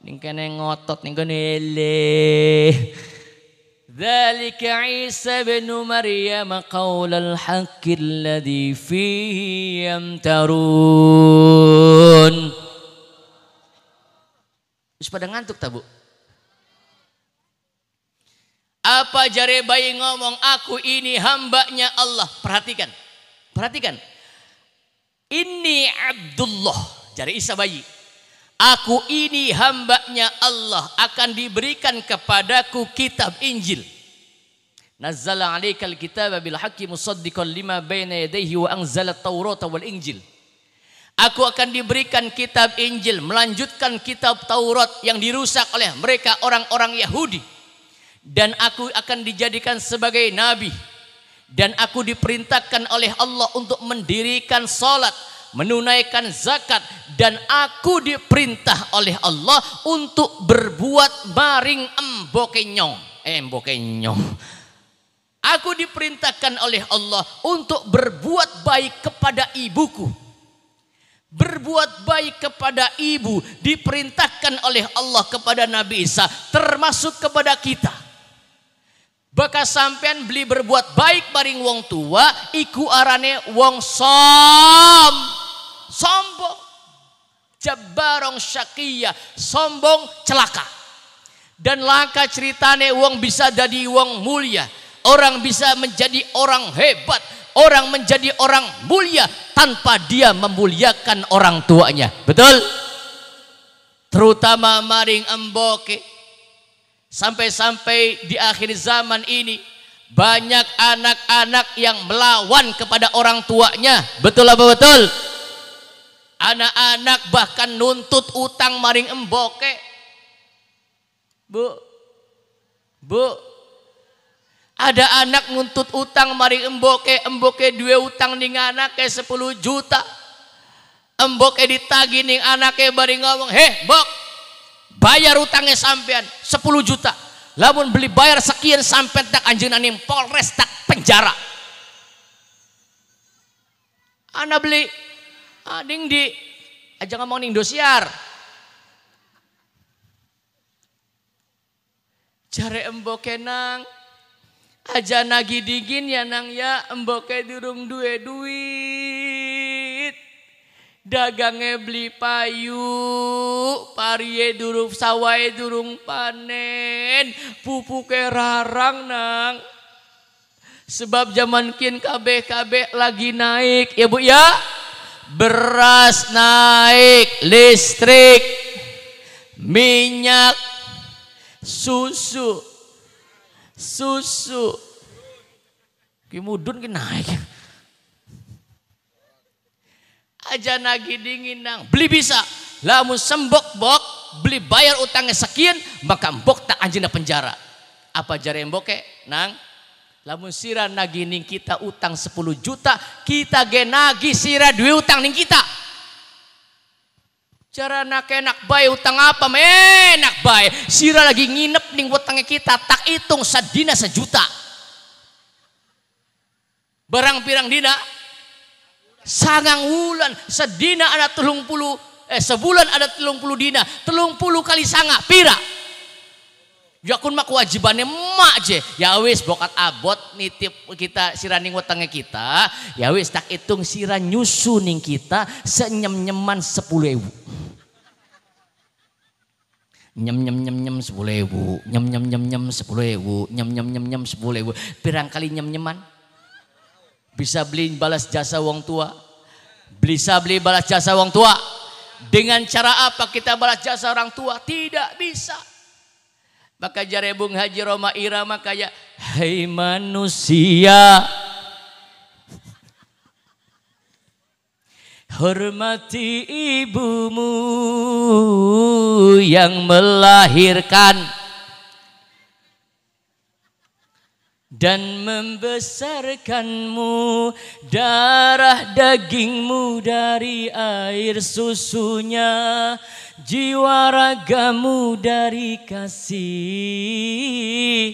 ning kene ngotot ning kene ذلك عيسى بن مريم قول الحق الذي فيه يمترون Terus pada ngantuk tak bu? Apa jare bayi ngomong aku ini hambanya Allah. Perhatikan. Perhatikan. Ini Abdullah. Jari Isa bayi. Aku ini hambanya Allah akan diberikan kepadaku kitab Injil. Nazzala alaikal kitaba bil haqqi musaddiqan lima baina yadayhi wa anzala wal injil. Aku akan diberikan kitab Injil melanjutkan kitab Taurat yang dirusak oleh mereka orang-orang Yahudi. Dan aku akan dijadikan sebagai nabi. Dan aku diperintahkan oleh Allah untuk mendirikan salat menunaikan zakat dan aku diperintah oleh Allah untuk berbuat maring embokenyong embokenyong eh, aku diperintahkan oleh Allah untuk berbuat baik kepada ibuku Berbuat baik kepada ibu diperintahkan oleh Allah kepada Nabi Isa termasuk kepada kita. Bekas sampean beli berbuat baik baring wong tua iku arane wong som sombong. Jabarong syakia, sombong celaka. Dan langkah ceritane uang bisa jadi uang mulia. Orang bisa menjadi orang hebat. Orang menjadi orang mulia tanpa dia memuliakan orang tuanya. Betul? Terutama maring emboke. Sampai-sampai di akhir zaman ini banyak anak-anak yang melawan kepada orang tuanya. Betul apa betul? anak-anak bahkan nuntut utang maring emboke bu bu ada anak nuntut utang maring emboke emboke dua utang ning anak ke 10 juta emboke ditagi ning anaknya bari ngomong heh bok bayar utangnya sampean sepuluh juta lamun beli bayar sekian sampai tak anjing nanim polres tak penjara anak beli Ah, di. Aja ngomong ning dosiar. Jare embo kenang. Aja nagi dingin ya nang ya embo ke durung duwe duit. Dagange beli payu, parie durung sawai durung panen, pupuke rarang nang. Sebab zaman kin kabeh-kabeh lagi naik ya Bu ya beras naik, listrik, minyak, susu, susu. kemudun ki naik. Aja nagi dingin nang, beli bisa. Lamun sembok bok, beli bayar utangnya sekian, maka bok tak anjina penjara. Apa jari mbok nang? Lamun sira nagi ning kita utang 10 juta, kita ge nagi sira duit utang ning kita. Cara nak enak bae utang apa menak bay Sira lagi nginep ning utangnya kita tak hitung sadina sejuta. Barang pirang dina sangang wulan sedina ada telung puluh eh sebulan ada telung puluh dina telung puluh kali sanga pira Ya kun mah kewajibannya mak je. Ya wis bokat abot nitip kita siraning ngutangnya kita. Ya wis tak hitung siran nyusu ning kita senyem-nyeman ewu. Nyem nyem nyem nyem sepuluh ewu. nyem nyem nyem nyem sepuluh ewu. nyem nyem nyem nyem sepuluh ewu. Pirang kali nyem nyeman? Bisa beli balas jasa wong tua? Bisa beli balas jasa wong tua? Dengan cara apa kita balas jasa orang tua? Tidak bisa. Maka jarebung haji Roma Irama kayak Hei manusia Hormati ibumu yang melahirkan dan membesarkanmu darah dagingmu dari air susunya jiwa ragamu dari kasih.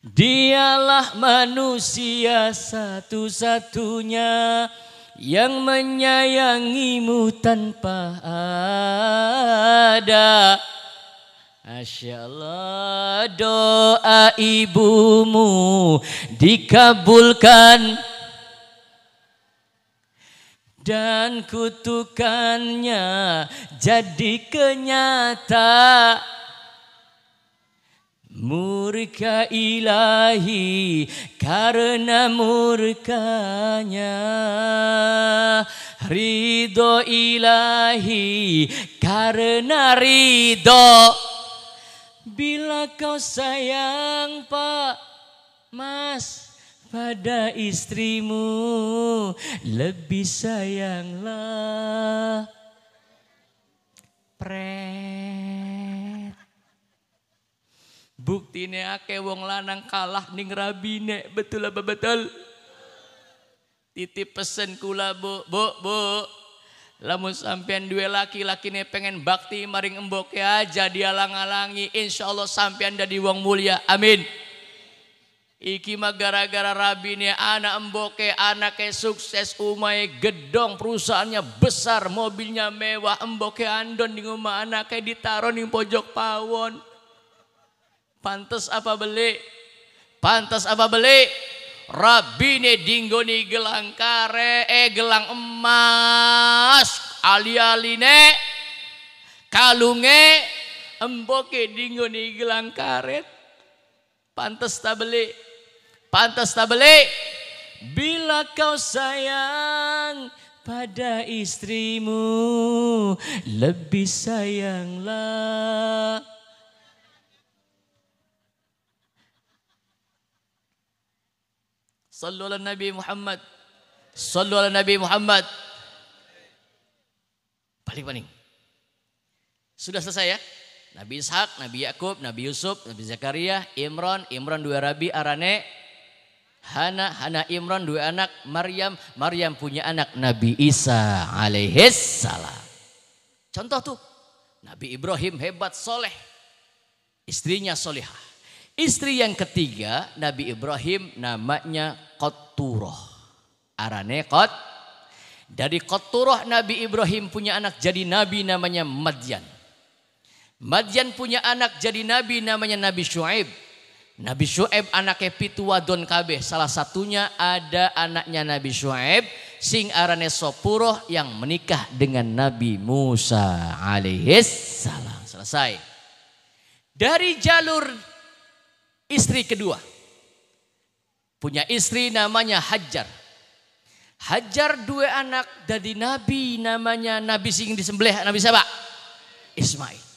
Dialah manusia satu-satunya yang menyayangimu tanpa ada. Asya Allah doa ibumu dikabulkan dan kutukannya jadi kenyata, Murka ilahi karena murkanya Ridho ilahi karena ridho Bila kau sayang pak mas pada istrimu lebih sayanglah pret buktine ake wong lanang kalah ning rabine betul apa betul titip pesen kula bu bu bu Lamun sampean dua laki-laki ini pengen bakti maring emboke aja dia langalangi alangi Insya Allah sampean dari wong mulia. Amin. Iki mah gara-gara rabi ini anak emboke anaknya sukses umai gedong perusahaannya besar mobilnya mewah emboke andon di rumah anaknya ditaruh di pojok pawon. pantas apa beli? pantas apa beli? Rabi ini dinggoni gelang kare eh gelang emas alialine, aline kalunge emboke dinggoni gelang karet. pantas tak beli? Pantas tak beli. Bila kau sayang pada istrimu, lebih sayanglah. Sallu ala Nabi Muhammad. Sallu ala Nabi Muhammad. Paling-paling. Sudah selesai ya? Nabi Ishak, Nabi Yakub, Nabi Yusuf, Nabi Zakaria, Imran, Imran dua Rabi, Arane, Hana, Hana Imran dua anak, Maryam, Maryam punya anak Nabi Isa alaihis salam. Contoh tuh, Nabi Ibrahim hebat soleh, istrinya solehah. Istri yang ketiga Nabi Ibrahim namanya Koturoh Arane Kot Dari Koturoh Nabi Ibrahim punya anak jadi Nabi namanya Madian. Madian punya anak jadi Nabi namanya Nabi Shu'aib. Nabi Shuaib anaknya pitu wadon kabeh. Salah satunya ada anaknya Nabi Shuaib sing arane Sopuroh yang menikah dengan Nabi Musa alaihis salam. Selesai. Dari jalur istri kedua. Punya istri namanya Hajar. Hajar dua anak dari Nabi namanya Nabi sing disembelih Nabi siapa? Ismail.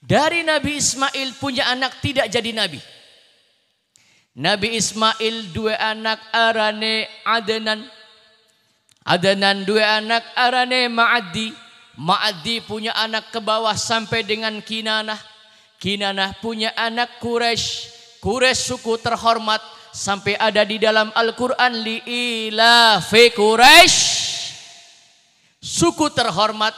Dari Nabi Ismail punya anak tidak jadi nabi. Nabi Ismail dua anak arane Adenan. Adenan dua anak arane Ma'adi. Ma'adi punya anak ke bawah sampai dengan Kinanah. Kinanah punya anak Quraisy. Quraisy suku terhormat sampai ada di dalam Al-Qur'an li ila Suku terhormat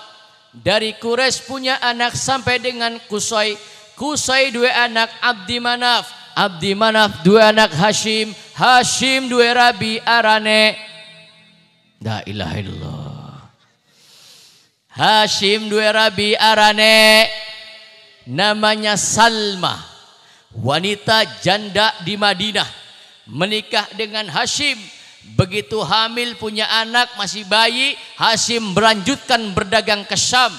dari Quraisy punya anak sampai dengan Kusai. Kusai dua anak Abdi Manaf. Abdi Manaf dua anak Hashim. Hashim dua Rabi Arane. La ilaha illallah. Hashim dua Rabi Arane. Namanya Salma. Wanita janda di Madinah. Menikah dengan Hashim. Begitu hamil punya anak masih bayi, Hasim melanjutkan berdagang ke Syam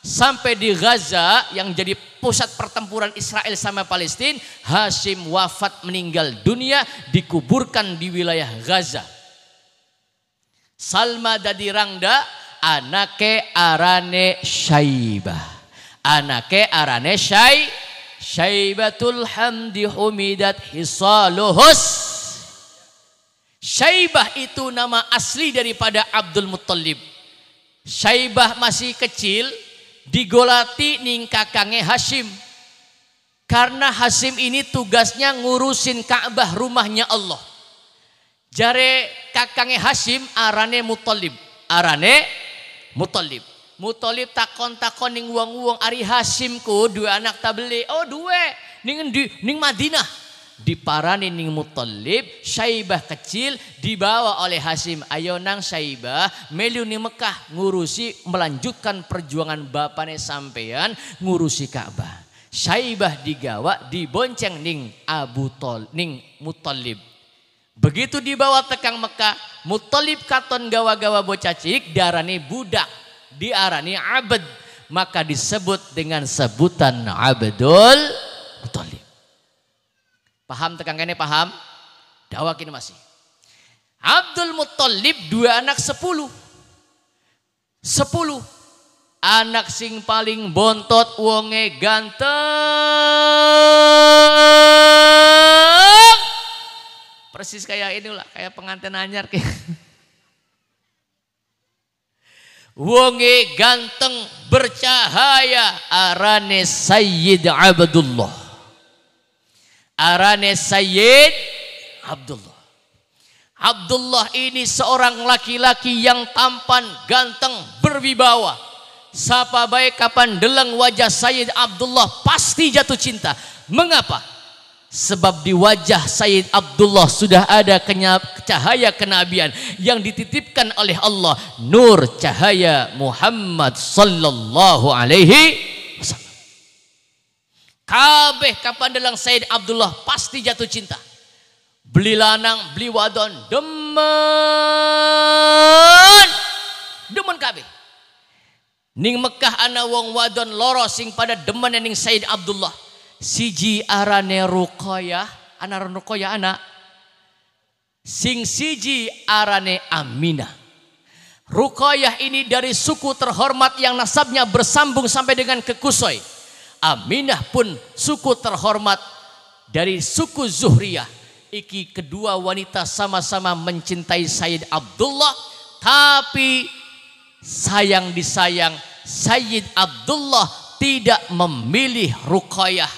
sampai di Gaza yang jadi pusat pertempuran Israel sama Palestina, Hasim wafat meninggal dunia dikuburkan di wilayah Gaza. Salma dadi rangda anake arane Syaibah. Anake arane Syai Syaibatul hamdi humidat hisaluhus Syaibah itu nama asli daripada Abdul Muttalib. Syaibah masih kecil digolati ning kakange Hashim. Karena Hashim ini tugasnya ngurusin Ka'bah rumahnya Allah. Jare kakange Hashim arane Muttalib. Arane Muttalib. Muttalib takon-takon ning uang uang ari Hashimku dua anak tabeli. Oh dua ning di ning Madinah diparani ning mutolib Syaibah kecil dibawa oleh Hasim. Ayo nang Syaibah, melu ning Mekah ngurusi melanjutkan perjuangan bapane sampean ngurusi Ka'bah. Syaibah digawa dibonceng ning Abu Tol ning Mutolib. Begitu dibawa tekang Mekah, Mutolib katon gawa-gawa bocah cilik darani budak, diarani abed Maka disebut dengan sebutan abdul Paham tekan kene paham? Dawa kini masih. Abdul Muttalib dua anak sepuluh. Sepuluh. Anak sing paling bontot wonge ganteng. Persis kayak inilah, kayak pengantin anyar. Wonge ganteng bercahaya arane Sayyid Abdullah. Arane Sayyid Abdullah. Abdullah ini seorang laki-laki yang tampan, ganteng, berwibawa. Sapa baik kapan deleng wajah Sayyid Abdullah pasti jatuh cinta. Mengapa? Sebab di wajah Sayyid Abdullah sudah ada cahaya kenabian yang dititipkan oleh Allah. Nur cahaya Muhammad sallallahu alaihi kabeh dalam Said Abdullah pasti jatuh cinta. Beli lanang, beli wadon, demen. Demen kabeh. Ning Mekah ana wong wadon loro sing pada demen ning Said Abdullah. Siji arane Ruqayyah, ana Ruqayyah anak. Sing siji arane Aminah. Ruqayyah ini dari suku terhormat yang nasabnya bersambung sampai dengan kekusoi. Aminah pun suku terhormat dari suku Zuhriyah. Iki kedua wanita sama-sama mencintai Sayyid Abdullah. Tapi sayang disayang Sayyid Abdullah tidak memilih Rukoyah.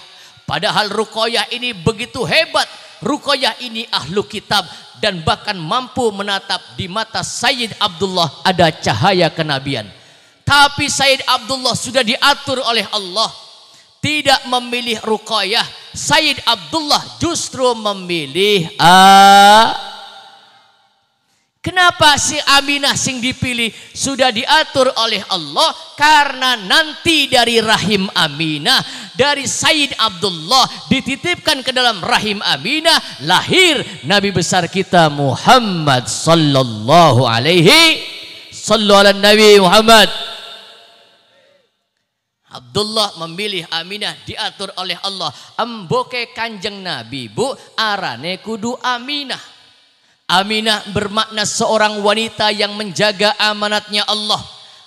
Padahal Rukoyah ini begitu hebat. Rukoyah ini ahlu kitab dan bahkan mampu menatap di mata Sayyid Abdullah ada cahaya kenabian. Tapi Sayyid Abdullah sudah diatur oleh Allah tidak memilih Ruqayyah, Said Abdullah justru memilih A. Kenapa si Aminah sing dipilih sudah diatur oleh Allah karena nanti dari rahim Aminah dari Said Abdullah dititipkan ke dalam rahim Aminah lahir Nabi besar kita Muhammad sallallahu alaihi sallallahu Nabi Muhammad Abdullah memilih Aminah diatur oleh Allah. Emboke kanjeng Nabi bu arane kudu Aminah. Aminah bermakna seorang wanita yang menjaga amanatnya Allah.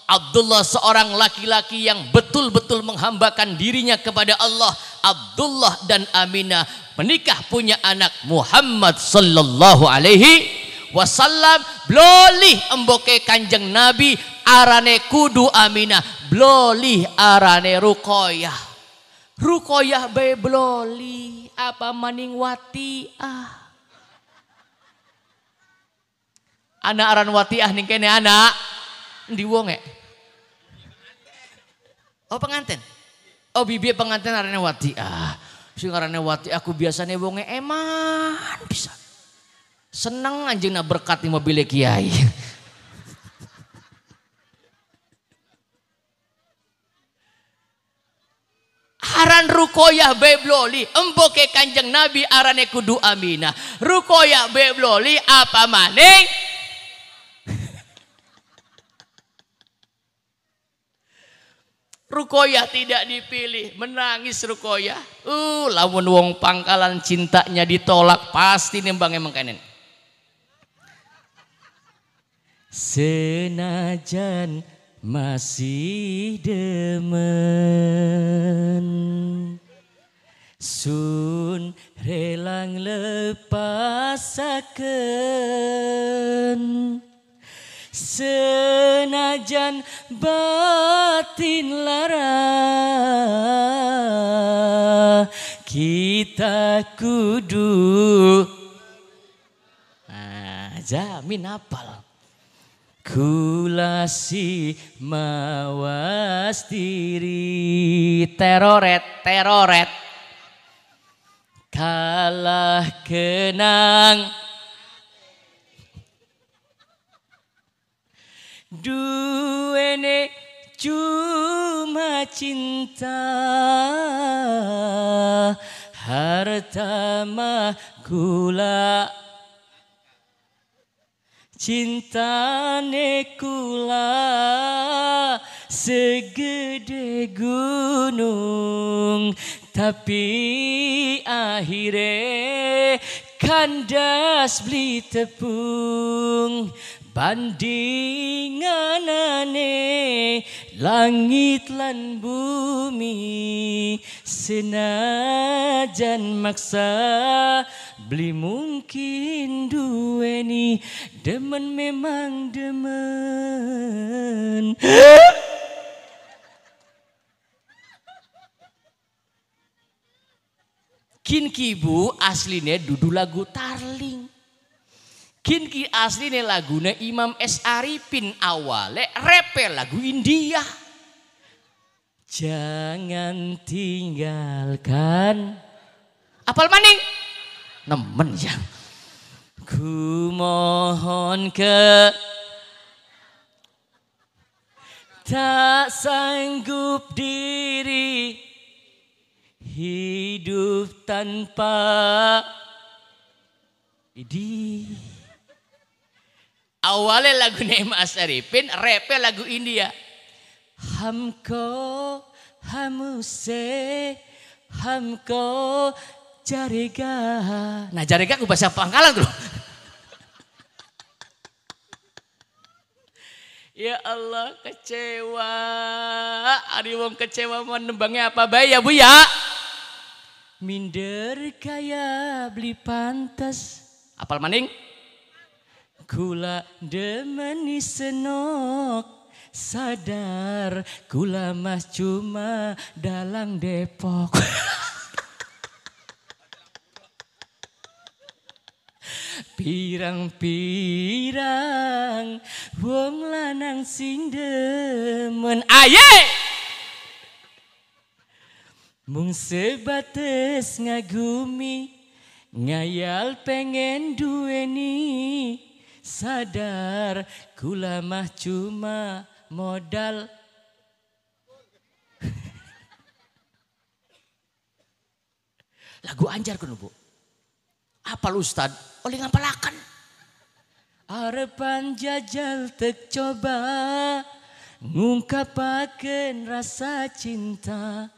Abdullah seorang laki-laki yang betul-betul menghambakan dirinya kepada Allah. Abdullah dan Aminah menikah punya anak Muhammad sallallahu alaihi wasallam. Blolih emboke kanjeng Nabi arane kudu Aminah Bloli arane rukoyah. Rukoyah be bloli apa maning watiah. Anak aran watiah nih kene anak. Di wong e? Oh pengantin. Oh bibi pengantin arane watiah. Sing arane watiah aku biasanya wonge eman bisa. Seneng anjing na berkat di mobil kiai. Aran rukoyah bebloli emboke kanjeng Nabi arane kudu aminah. Rukoyah bebloli apa maning? Rukoyah tidak dipilih, menangis Rukoyah. Uh, lamun wong pangkalan cintanya ditolak pasti nembang emang kanen. Senajan masih demen Sun relang lepasaken, Senajan batin lara Kita kudu Nah jamin apal Kulasi mawas diri teroret teroret kalah kenang duene cuma cinta harta mah gula Cintane kula segede gunung tapi akhirnya kandas beli tepung bandinganane langit lan bumi senajan maksa Beli mungkin dua ni demen memang demen. Kinki Bu aslinya dudu lagu Tarling. Kinki aslinya lagunya Imam S. Arifin le repel lagu India. Jangan tinggalkan. Apal maning? nemen ya. Ku mohon ke tak sanggup diri hidup tanpa idi awalnya lagu Naim Asaripin repel lagu India Hamko hamuse, hamko jarega. Nah jarega aku bahasa pangkalan tuh. ya Allah kecewa. Ari wong kecewa menembangnya apa bayi ya Bu ya? Minder kaya beli pantas. Apal maning? Kula demeni senok sadar gula mas cuma dalang Depok. pirang-pirang wong lanang sing demen aye mung sebatas ngagumi ngayal pengen duweni sadar kula mah cuma modal lagu anjar kan bu apa lu Ustad? Oleh ngapalakan. Arepan jajal tek coba ngungkapaken rasa cinta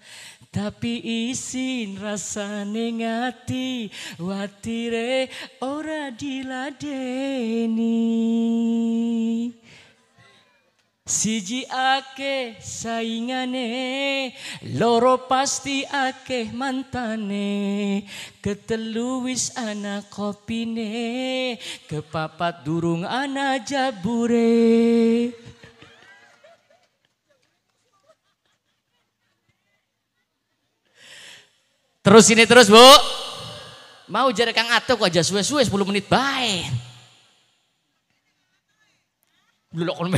tapi isin rasa nengati watire ora diladeni. Siji akeh saingane, loro pasti akeh mantane, Keteluis wis ana kopine, kepapat durung ana jabure. Terus ini terus, Bu. Mau jadi Kang Atuk aja suwe-suwe 10 menit baik. Belok kon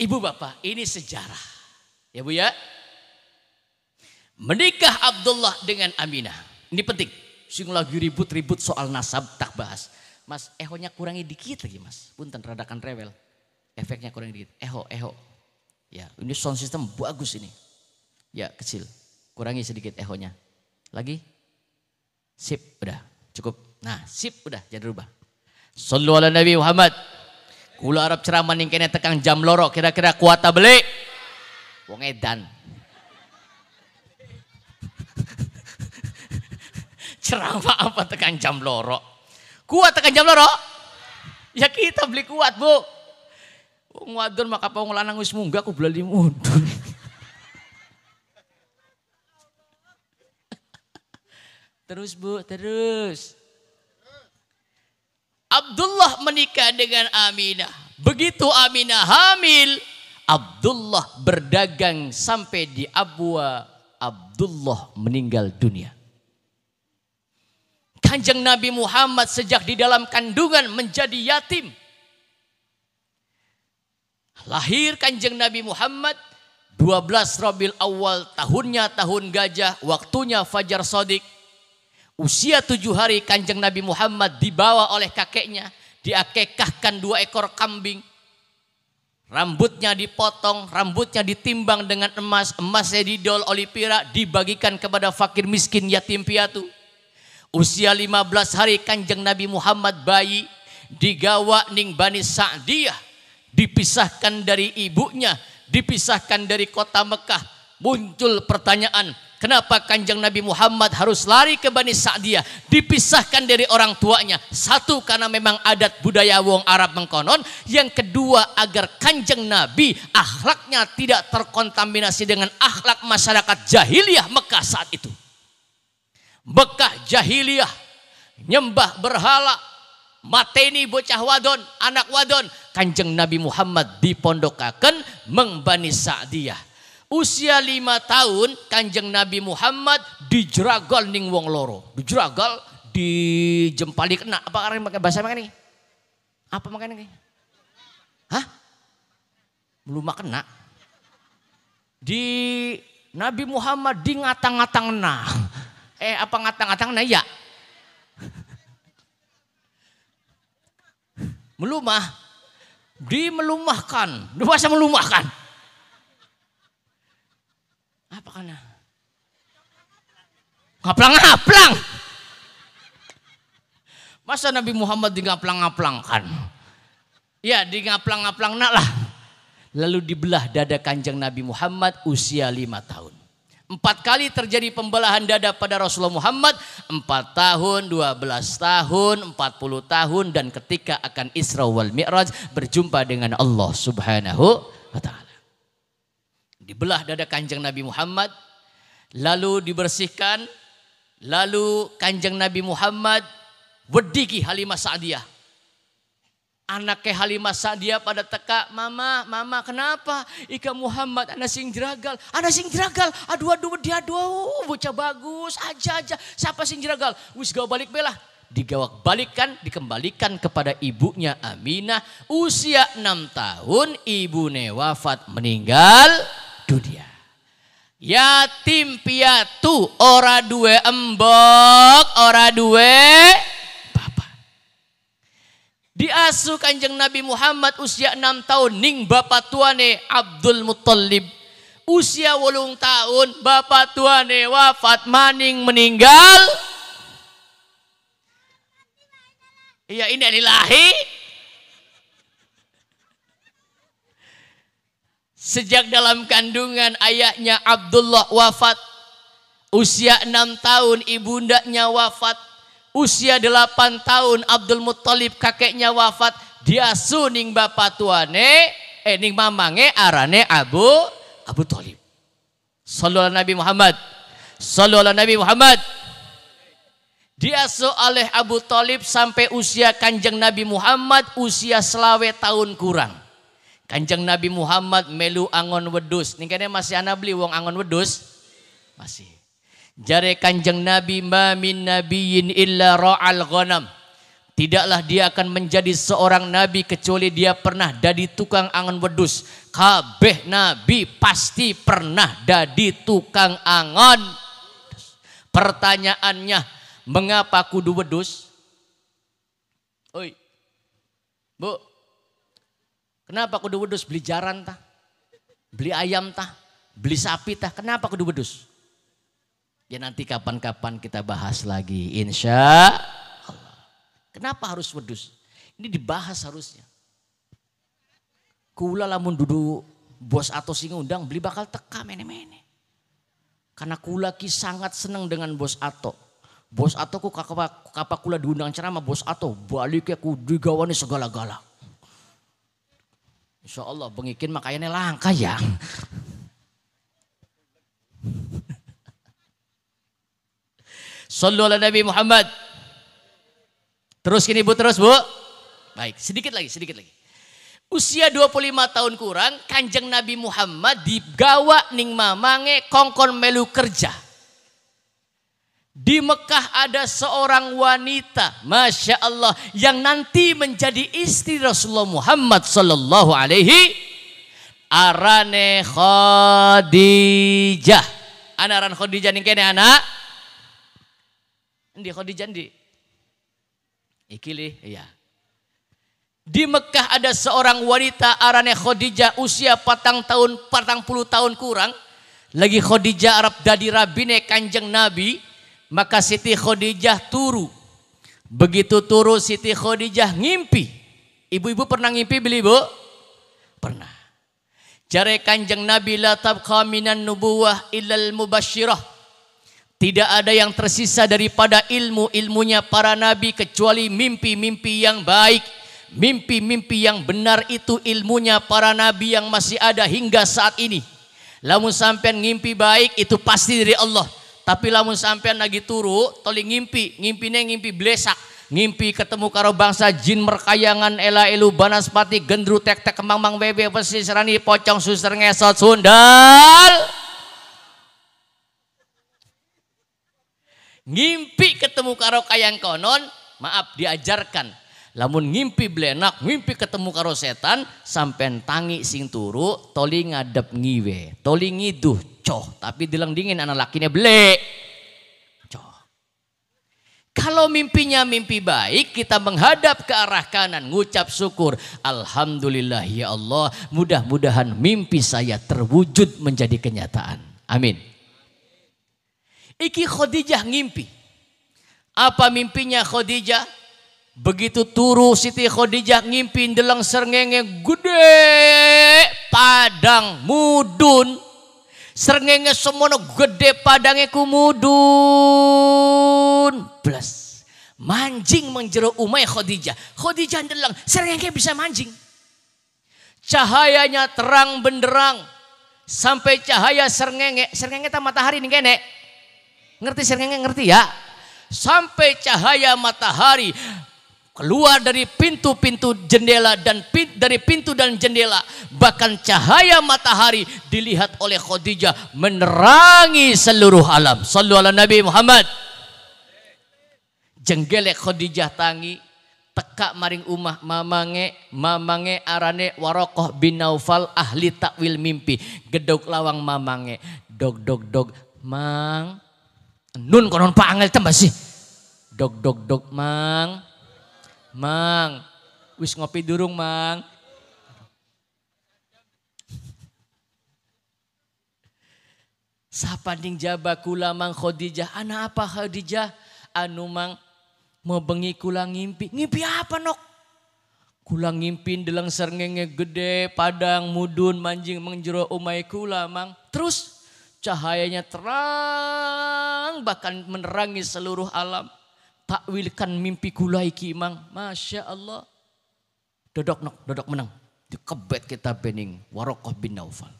Ibu bapak, ini sejarah. Ya Bu ya. Menikah Abdullah dengan Aminah. Ini penting. Sing lagi ribut-ribut soal nasab tak bahas. Mas, ehonya kurangi dikit lagi mas. Punten radakan rewel. Efeknya kurang dikit. Eho, eho. Ya, ini sound system bagus ini. Ya, kecil. Kurangi sedikit ehonya. Lagi? Sip, udah. Cukup. Nah, sip, udah. Jangan rubah. Sallu ala Nabi Muhammad. Kula Arab ceramah ning kene tekan jam loro kira-kira kuat beli. Wong edan. ceramah apa tekan jam loro? Kuat tekan jam loro? Ya kita beli kuat, Bu. Wong wadon maka wong lanang wis munggah aku beli mundur. terus, Bu, terus. Abdullah menikah dengan Aminah. Begitu Aminah hamil, Abdullah berdagang sampai di Abwa. Abdullah meninggal dunia. Kanjeng Nabi Muhammad sejak di dalam kandungan menjadi yatim. Lahir kanjeng Nabi Muhammad 12 Rabiul Awal tahunnya tahun gajah, waktunya Fajar Sodik Usia tujuh hari kanjeng Nabi Muhammad dibawa oleh kakeknya. Diakekahkan dua ekor kambing. Rambutnya dipotong, rambutnya ditimbang dengan emas. Emasnya didol oleh pira, dibagikan kepada fakir miskin yatim piatu. Usia lima belas hari kanjeng Nabi Muhammad bayi digawa ning Bani Sa'diyah. Dipisahkan dari ibunya, dipisahkan dari kota Mekah Muncul pertanyaan, kenapa kanjeng Nabi Muhammad harus lari ke Bani Sa'diyah, dipisahkan dari orang tuanya. Satu, karena memang adat budaya wong Arab mengkonon. Yang kedua, agar kanjeng Nabi akhlaknya tidak terkontaminasi dengan akhlak masyarakat jahiliyah Mekah saat itu. Mekah jahiliyah, nyembah berhala, mateni bocah wadon, anak wadon. Kanjeng Nabi Muhammad dipondokakan mengbani Sa'diyah usia lima tahun kanjeng Nabi Muhammad dijeragal ning wong loro. Dijeragal, dijempali kena. Apa karena pakai bahasa makan nih? Apa makan nih? Hah? Belum kena. Di Nabi Muhammad di ngatang-ngatang nah. Eh apa ngatang-ngatang nah ya? Melumah. Dimelumahkan. Bahasa melumahkan. Apa karena? Ngaplang-ngaplang. Masa Nabi Muhammad di ngaplang-ngaplang kan? Ya, di ngaplang-ngaplang nak lah. Lalu dibelah dada kanjeng Nabi Muhammad usia lima tahun. Empat kali terjadi pembelahan dada pada Rasulullah Muhammad. Empat tahun, dua belas tahun, empat puluh tahun. Dan ketika akan Isra wal Mi'raj berjumpa dengan Allah subhanahu wa ta'ala dibelah dada kanjeng Nabi Muhammad, lalu dibersihkan, lalu kanjeng Nabi Muhammad berdiki Halimah Sa'diyah. Anaknya Halimah Sa'diyah pada teka, mama, mama kenapa? Ika Muhammad, anak sing jeragal, anak sing jeragal, aduh aduh dia aduh, bocah bagus, aja aja, siapa sing jeragal? Wis gak balik belah, digawak balikan, dikembalikan kepada ibunya Aminah. Usia enam tahun, ibu wafat meninggal dunia. Yatim piatu ora duwe embok, ora duwe bapa. Diasuh Kanjeng Nabi Muhammad usia 6 tahun ning bapa tuane Abdul Mutalib Usia wolung tahun bapa tuane wafat maning meninggal. Iya ini dilahi Sejak dalam kandungan ayahnya Abdullah wafat. Usia enam tahun ibundanya wafat. Usia delapan tahun Abdul Muttalib kakeknya wafat. Dia suning bapak tuane. Eh ning mamange arane Abu Abu Talib. Sallallahu Nabi Muhammad. Sallallahu Nabi Muhammad. Dia oleh Abu Talib sampai usia kanjeng Nabi Muhammad usia selawe tahun kurang. Kanjeng Nabi Muhammad melu angon wedus. Ningkane masih ana beli uang angon wedus? Masih. Jare Kanjeng Nabi ma min nabiyin illa ra'al ghanam. Tidaklah dia akan menjadi seorang nabi kecuali dia pernah jadi tukang angon wedus. Kabeh nabi pasti pernah jadi tukang angon. Pertanyaannya, mengapa kudu wedus? Oi. Bu, Kenapa kudu wedus beli jaran tah? Beli ayam tah? Beli sapi tah? Kenapa kudu wedus? Ya nanti kapan-kapan kita bahas lagi. Insya Allah. Kenapa harus wedus? Ini dibahas harusnya. Kula lamun duduk bos atau sing undang beli bakal teka mene-mene. Karena kula ki sangat seneng dengan bos atau. Bos atau ku kapak kula diundang ceramah bos atau balik ya ku digawani segala-galak Insya Allah bengikin makanya langka ya. Sallu ala Nabi Muhammad. Terus gini Bu, terus Bu. Baik, sedikit lagi, sedikit lagi. Usia 25 tahun kurang, kanjeng Nabi Muhammad digawa ning mamange kongkon melu kerja. Di Mekah ada seorang wanita, masya Allah, yang nanti menjadi istri Rasulullah Muhammad Sallallahu Alaihi Arane Khadijah. Anak Aran Khadijah nih kene anak. Di Khadijah di. Ikili, iya. Di Mekah ada seorang wanita Arane Khadijah usia patang tahun, patang puluh tahun kurang. Lagi Khadijah Arab rabi rabine kanjeng Nabi maka Siti Khadijah turu. Begitu turu Siti Khadijah ngimpi. Ibu-ibu pernah ngimpi beli bu? Pernah. Jare kanjeng Nabi la tabqa minan nubuwah illal mubashirah. Tidak ada yang tersisa daripada ilmu-ilmunya para nabi kecuali mimpi-mimpi yang baik. Mimpi-mimpi yang benar itu ilmunya para nabi yang masih ada hingga saat ini. Lamun sampean ngimpi baik itu pasti dari Allah tapi lamun sampean lagi turu toli ngimpi ngimpine ngimpi blesak ngimpi ketemu karo bangsa jin merkayangan ela elu banaspati gendru tek tek kembang mang bebe rani, pocong suster ngesot sundal ngimpi ketemu karo kayang konon maaf diajarkan Lamun ngimpi belenak, ngimpi ketemu karo setan, sampean tangi sing turu, toli ngadep ngiwe, toli ngiduh, coh. Tapi dilang dingin anak lakinya bele. Coh. Kalau mimpinya mimpi baik, kita menghadap ke arah kanan, ngucap syukur. Alhamdulillah ya Allah, mudah-mudahan mimpi saya terwujud menjadi kenyataan. Amin. Iki Khadijah ngimpi. Apa mimpinya Khadijah? Begitu turu Siti Khadijah ngimpin deleng serngenge gede padang mudun. Serngenge semono gede padangnya kumudun. blas Manjing menjero umai Khadijah. Khadijah deleng serngenge bisa manjing. Cahayanya terang benderang. Sampai cahaya serngenge. Serngenge tak matahari nih kene. Ngerti serngenge ngerti ya? Sampai cahaya matahari keluar dari pintu-pintu jendela dan pintu, dari pintu dan jendela bahkan cahaya matahari dilihat oleh Khadijah menerangi seluruh alam sallu ala nabi Muhammad jenggelek Khadijah tangi teka maring umah mamange mamange arane warokoh bin Naufal ahli takwil mimpi gedok lawang mamange dog dog dog mang nun konon pangel angel dog dog dog mang Mang, wis ngopi durung, Mang? Sapanding jaba kula mang Khadijah. Ana apa Khadijah? Anu mang mau bengi kula ngimpi. Ngimpi apa nok? Kula ngimpin delang serngenge gede, padang, mudun, manjing, mengjero umai kula mang. Terus cahayanya terang bahkan menerangi seluruh alam takwilkan mimpi gula iki imang. Masya Allah. Dodok nok, dodok menang. Dikebet kita bening. Warokoh bin Naufal.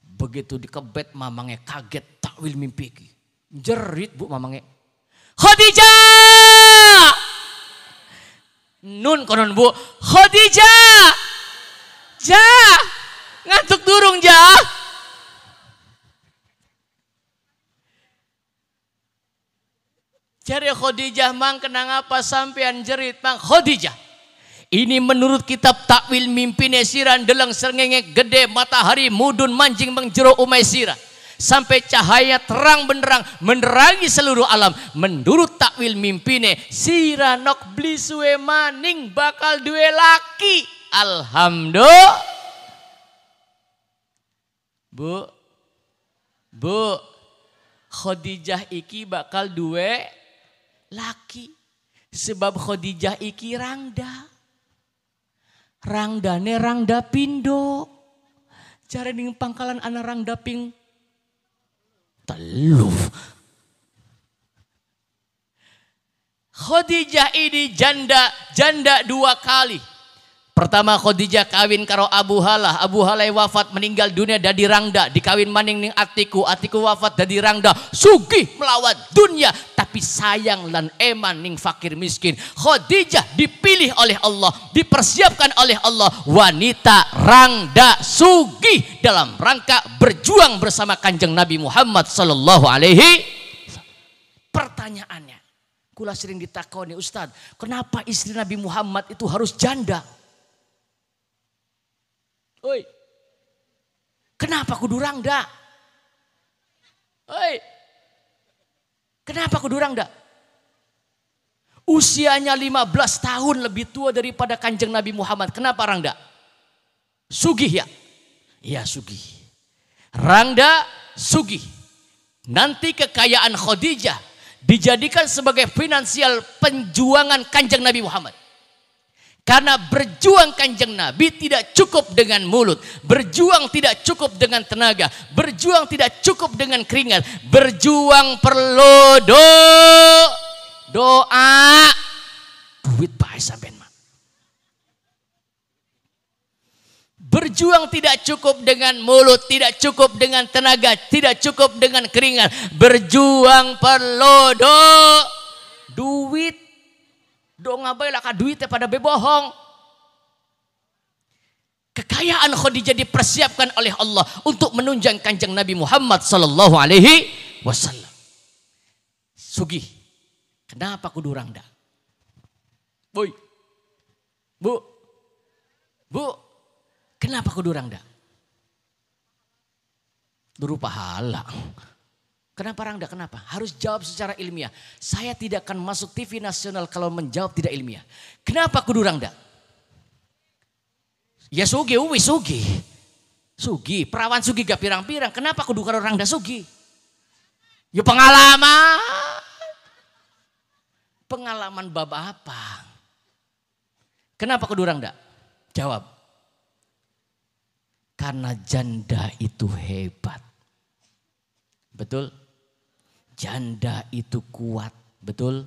Begitu dikebet mamangnya kaget takwil mimpi iki. Jerit bu mamangnya. Khadijah! Nun konon bu. Khadijah! Ja! Ngantuk durung ja! dari Khadijah mang kenang apa sampean jerit mang Khadijah. Ini menurut kitab takwil mimpi nesiran deleng serngenge gede matahari mudun mancing mengjero umai sirah sampai cahaya terang benderang menerangi seluruh alam menurut takwil mimpine siranok beli suwe maning bakal duwe laki alhamdulillah Bu Bu Khadijah iki bakal duwe laki. Sebab Khadijah iki rangda. Rangda ne rangda pindo. cara ning pangkalan anak rangda ping Teluh. Khadijah ini janda, janda dua kali. Pertama Khadijah kawin karo Abu Halah. Abu Halah wafat meninggal dunia dari rangda. Dikawin maning ning atiku. Atiku wafat dari rangda. Sugih melawat dunia. Tapi sayang lan eman ning fakir miskin. Khadijah dipilih oleh Allah. Dipersiapkan oleh Allah. Wanita rangda sugih. Dalam rangka berjuang bersama kanjeng Nabi Muhammad Sallallahu Alaihi Pertanyaannya. Kula sering ditakoni Ustadz. Kenapa istri Nabi Muhammad itu harus janda? Oi. Kenapa kudu rangda? Oi. Kenapa kudu rangda? Usianya 15 tahun lebih tua daripada kanjeng Nabi Muhammad. Kenapa rangda? Sugih ya? Iya sugih. Rangda sugih. Nanti kekayaan Khadijah dijadikan sebagai finansial penjuangan kanjeng Nabi Muhammad. Karena berjuang kanjeng Nabi tidak cukup dengan mulut. Berjuang tidak cukup dengan tenaga. Berjuang tidak cukup dengan keringat. Berjuang perlu do doa. Duit Pak sampai Berjuang tidak cukup dengan mulut, tidak cukup dengan tenaga, tidak cukup dengan keringat. Berjuang perlu do duit Dong abai lah duit pada bebohong. Kekayaan Khadijah dipersiapkan oleh Allah untuk menunjang kanjeng Nabi Muhammad sallallahu alaihi wasallam. Sugih. Kenapa kudu dah? Boy. Bu. Bu. Kenapa kudu dah? Duru pahala. Kenapa Rangda? Kenapa? Harus jawab secara ilmiah. Saya tidak akan masuk TV nasional kalau menjawab tidak ilmiah. Kenapa kudu Rangda? Ya sugi, uwi sugi. Sugi, perawan sugi gak pirang-pirang. Kenapa kudu karo Rangda sugi? Ya pengalaman. Pengalaman bab apa? Kenapa kudu Rangda? Jawab. Karena janda itu hebat. Betul? janda itu kuat. Betul?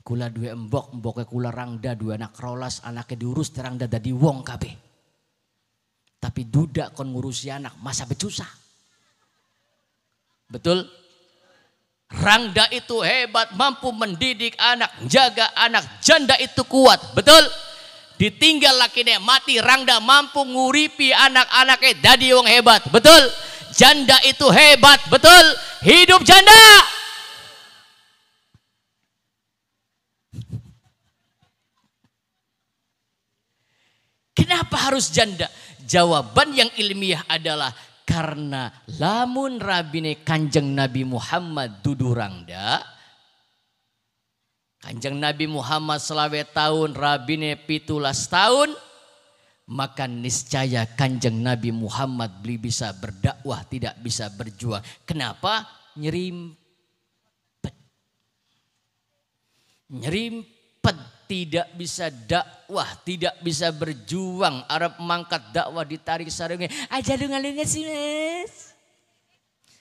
Kula dua embok, emboknya kula rangda dua anak rolas, anaknya diurus terangda dadi wong kabeh. Tapi duda kon ngurusi anak masa becusah. Betul? Rangda itu hebat, mampu mendidik anak, jaga anak, janda itu kuat. Betul? Ditinggal lakinya mati, Rangda mampu nguripi anak-anaknya dadi wong hebat. Betul? janda itu hebat betul hidup janda kenapa harus janda jawaban yang ilmiah adalah karena lamun rabine kanjeng Nabi Muhammad dudurangda kanjeng Nabi Muhammad selawe tahun rabine pitulas tahun maka niscaya kanjeng Nabi Muhammad beli bisa berdakwah, tidak bisa berjuang. Kenapa? Nyerimpet. Nyerimpet tidak bisa dakwah, tidak bisa berjuang. Arab mangkat dakwah ditarik sarungnya. Aja lu ngalirnya sih mas.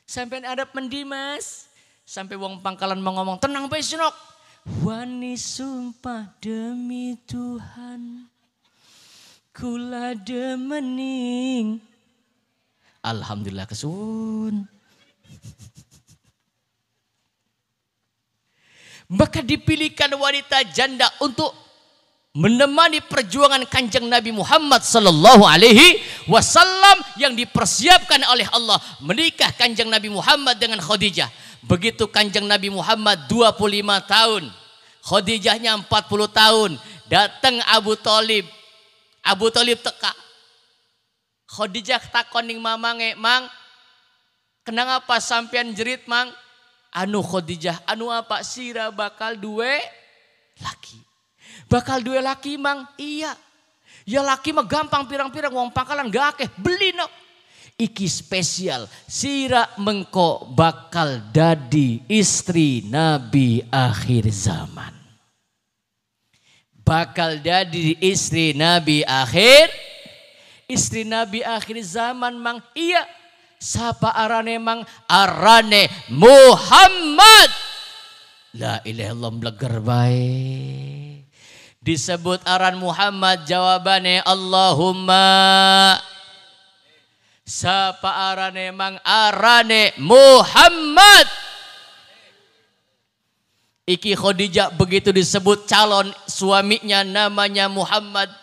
Sampai Arab mendimas. Sampai wong pangkalan mau ngomong, tenang Pak Wani sumpah demi Tuhan. Kula demening. Alhamdulillah kesun. Maka dipilihkan wanita janda untuk menemani perjuangan kanjeng Nabi Muhammad sallallahu alaihi wasallam yang dipersiapkan oleh Allah menikah kanjeng Nabi Muhammad dengan Khadijah. Begitu kanjeng Nabi Muhammad 25 tahun, Khadijahnya 40 tahun, datang Abu Talib Abu Talib teka. Khadijah takon ning mamange, "Mang, kenang apa sampean jerit, Mang?" Anu Khadijah, anu apa sira bakal duwe laki. Bakal duwe laki, Mang. Iya. Ya laki mah gampang pirang-pirang wong pangkalan gak akeh, beli no. Iki spesial, sira mengko bakal dadi istri Nabi akhir zaman bakal jadi istri Nabi akhir istri Nabi akhir zaman mang iya siapa arane mang arane Muhammad la ilaha illallah baik disebut aran Muhammad jawabannya Allahumma siapa arane mang arane Muhammad Iki Khadijah begitu disebut calon suaminya namanya Muhammad.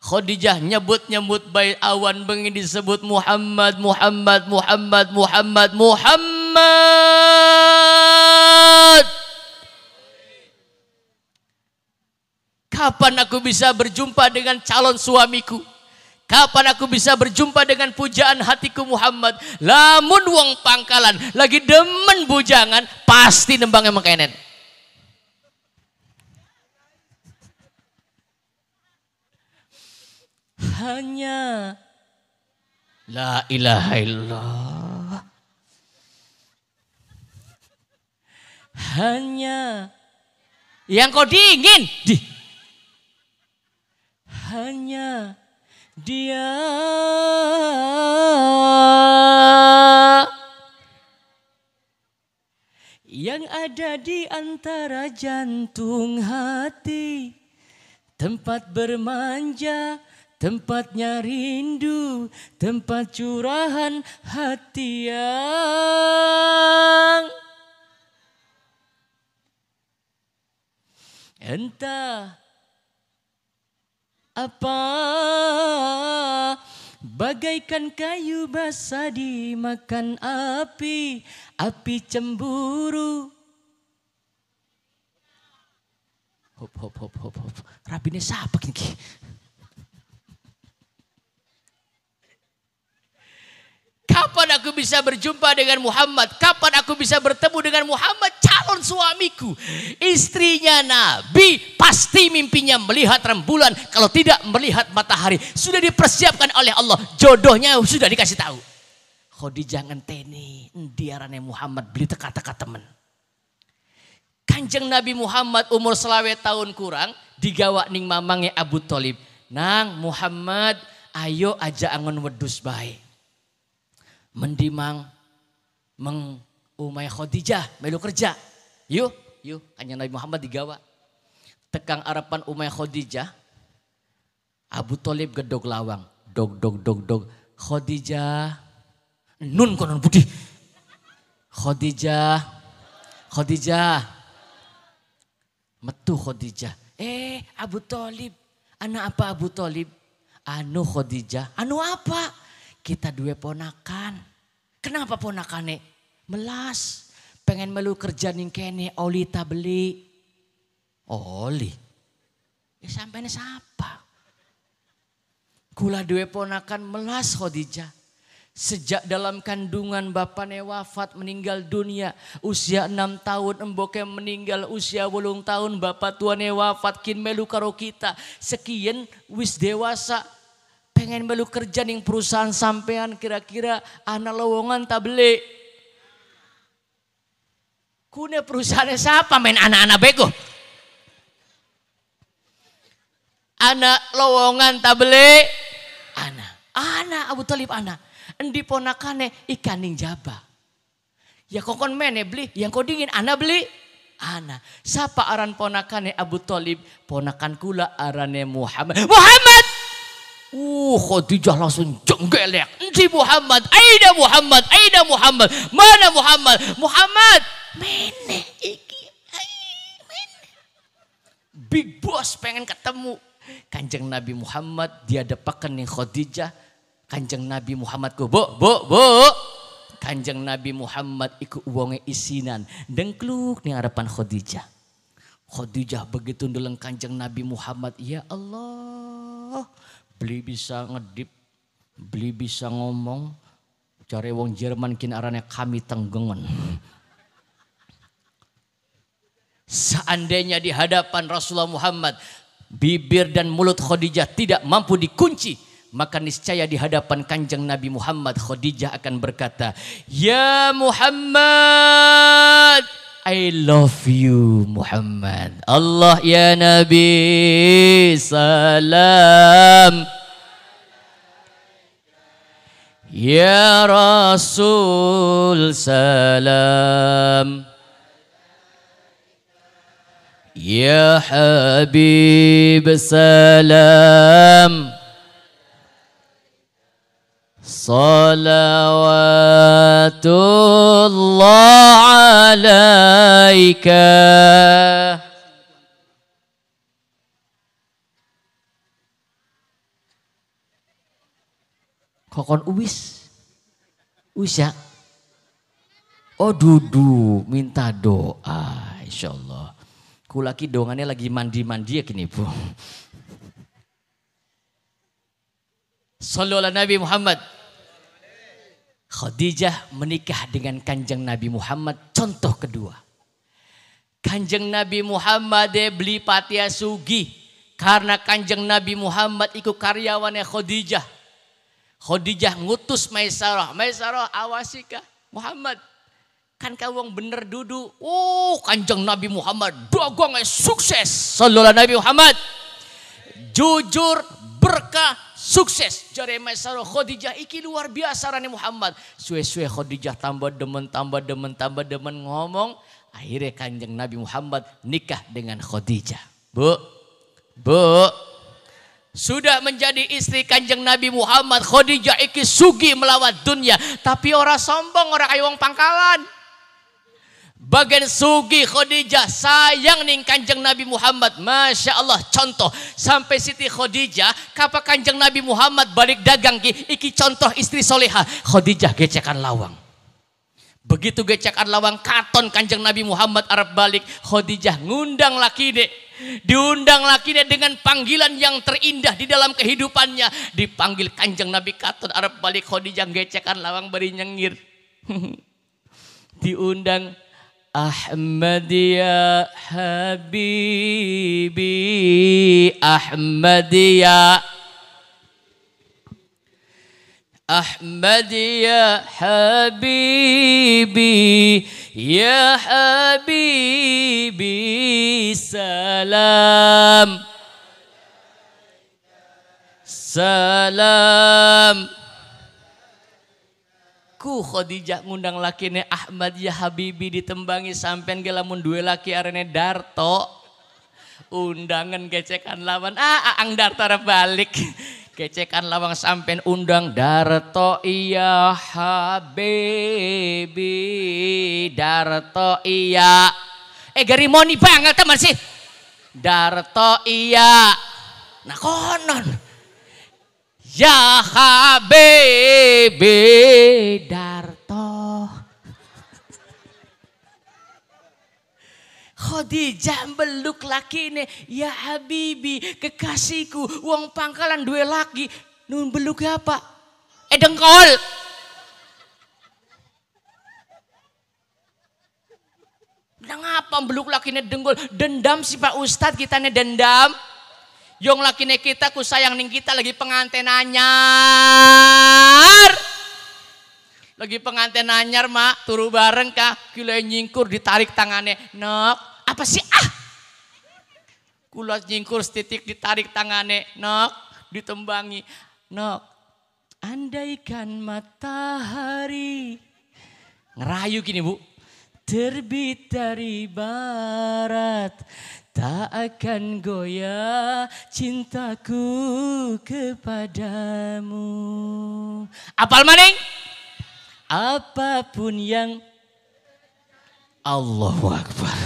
Khadijah nyebut-nyebut baik awan bengi disebut Muhammad, Muhammad, Muhammad, Muhammad, Muhammad. Kapan aku bisa berjumpa dengan calon suamiku? Kapan aku bisa berjumpa dengan pujaan hatiku Muhammad? Lamun wong pangkalan lagi demen bujangan pasti nembang emang kenen. hanya La ilaha illallah. Hanya yang kau dingin. Di. Hanya dia yang ada di antara jantung hati, tempat bermanja, Tempatnya rindu, tempat curahan hati yang Entah apa Bagaikan kayu basah dimakan api Api cemburu Hop hop hop hop hop Rabine siapa kini Kapan aku bisa berjumpa dengan Muhammad? Kapan aku bisa bertemu dengan Muhammad? Calon suamiku, istrinya Nabi, pasti mimpinya melihat rembulan. Kalau tidak melihat matahari, sudah dipersiapkan oleh Allah. Jodohnya sudah dikasih tahu. jangan teni, diarane Muhammad beli teka-teka temen. Kanjeng Nabi Muhammad umur selawet tahun kurang, digawa ning mamangnya Abu Talib. Nang Muhammad, ayo aja angon wedus baik mendimang meng umay Khadijah melu kerja. Yuk, yuk hanya Nabi Muhammad digawa. Tekang arapan umay Khadijah Abu Talib gedog lawang. Dog dog dog dog Khadijah nun konon putih. Khadijah Khadijah metu Khadijah. Eh Abu Talib anak apa Abu Talib? Anu Khadijah. Anu apa? Kita dua ponakan. Kenapa ponakane? Melas. Pengen melu kerja ning kene oli tak beli. Oli. Ya sampai ini siapa? Kula dua ponakan melas Khadijah. Sejak dalam kandungan bapaknya wafat meninggal dunia. Usia enam tahun emboknya meninggal usia wolung tahun bapak tuannya wafat kin melu karo kita. Sekian wis dewasa pengen melu kerja nih perusahaan sampean kira-kira anak lowongan tak beli. Kune perusahaannya siapa main anak-anak bego? Anak lowongan tak beli. Anak. Anak Abu Talib anak. Endi ponakane ikan ning jaba. Ya kon mene beli, yang kau dingin anak beli. Ana. Siapa aran ponakane Abu Talib? Ponakan kula arane Muhammad. Muhammad! Uh, Khadijah langsung jenggelek. Enci Muhammad, aida Muhammad, aida Muhammad. Mana Muhammad? Muhammad. Mana iki? Mana? Big Boss pengen ketemu. Kanjeng Nabi Muhammad dia ada depakan nih Khadijah. Kanjeng Nabi Muhammad ku, bu, bu, bu. Kanjeng Nabi Muhammad ikut uangnya isinan. Dengkluk nih harapan Khadijah. Khadijah begitu dulu kanjeng Nabi Muhammad. Ya Allah beli bisa ngedip, beli bisa ngomong. Cari wong Jerman kini arane kami tenggengen. Seandainya di hadapan Rasulullah Muhammad bibir dan mulut Khadijah tidak mampu dikunci, maka niscaya di hadapan Kanjeng Nabi Muhammad Khadijah akan berkata, "Ya Muhammad, I love you Muhammad Allah ya Nabi salam Ya Rasul salam Ya Habib salam صلوات الله عليك kokon uwis uwis ya oh dudu minta doa insyaallah Allah lagi dongannya lagi mandi-mandi ya kini bu Sallu Nabi Muhammad Khadijah menikah dengan kanjeng Nabi Muhammad contoh kedua. Kanjeng Nabi Muhammad beli patia sugi karena kanjeng Nabi Muhammad ikut karyawannya Khadijah. Khadijah ngutus Maisarah. Maisarah awasi kah? Muhammad. Kan kau kawang bener duduk Oh kanjeng Nabi Muhammad. Dogongnya sukses. Sallallahu Nabi Muhammad. Jujur, berkah, sukses. Jare mesaro Khadijah iki luar biasa rani Muhammad. Suwe-suwe Khadijah tambah demen, tambah demen, tambah demen ngomong. Akhirnya kanjeng Nabi Muhammad nikah dengan Khadijah. Bu, bu, sudah menjadi istri kanjeng Nabi Muhammad Khadijah iki sugi melawat dunia tapi orang sombong orang ayuang pangkalan Bagian Sugi Khadijah sayang nih kanjeng Nabi Muhammad. Masya Allah contoh. Sampai Siti Khadijah kapal kanjeng Nabi Muhammad balik dagang ki. Iki contoh istri soleha. Khadijah gecekan lawang. Begitu gecekan lawang katon kanjeng Nabi Muhammad Arab balik. Khadijah ngundang laki dek. Diundang laki dek dengan panggilan yang terindah di dalam kehidupannya. Dipanggil kanjeng Nabi Katon Arab balik Khadijah gecekan lawang beri nyengir. Diundang أحمد يا حبيبي أحمد يا أحمد يا حبيبي يا حبيبي سلام سلام Aku Khadijah ngundang lakine Ahmad ya Habibi ditembangi sampean gelamun dua laki arene Darto. Undangan gecekan lawan ah, ah ang Darto balik. Gecekan lawang sampen undang Darto iya Habibi Darto iya Eh garimoni banget teman sih Darto iya Nah konon Ya Habib Darto. Khadijah beluk laki ini. Ya Habibi kekasihku. Uang pangkalan dua laki. Nun beluk apa? Eh dengkol. Nang beluk laki ini dengkol? Dendam si Pak Ustadz kita ini dendam. Yang laki kita ku sayang ning kita lagi pengantin anyar. Lagi pengantin anyar mak, turu bareng kah? Kilo nyingkur ditarik tangannya. Nok, apa sih ah? Kula nyingkur setitik ditarik tangannya. Nok, ditembangi. Nok, andaikan matahari. Ngerayu gini bu. Terbit dari barat Tak akan goyah cintaku kepadamu. Apal maning? Apapun yang Allah Akbar.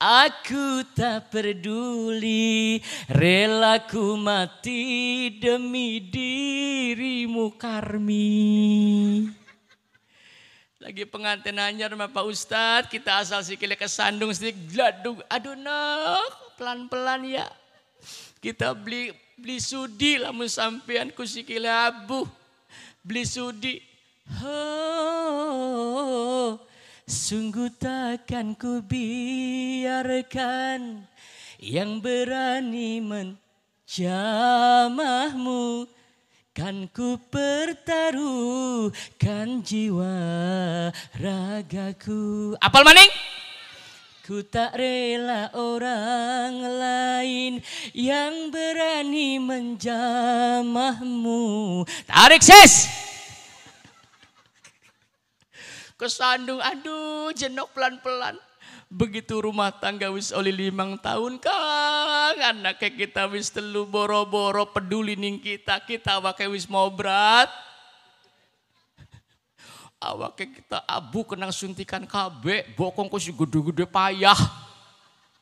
Aku tak peduli Relaku mati demi dirimu Karmi. Lagi pengantin anyar sama Pak Ustadz, kita asal si sikile kesandung sedikit, gladung, aduh nak, pelan-pelan ya. Kita beli beli sudi lah sampean ku sikile abuh. Beli sudi. Oh, sungguh takkan ku biarkan yang berani menjamahmu Kan ku pertaruhkan jiwa ragaku. Apal maning? Ku tak rela orang lain yang berani menjamahmu. Tarik sis! Kesandung, aduh jenok pelan-pelan. Begitu rumah tangga wis oli limang tahun kang kayak kita wis telu boro-boro peduli ning kita kita awak wis mau berat. awak kayak kita abu kenang suntikan kb bokong kok gede-gede payah.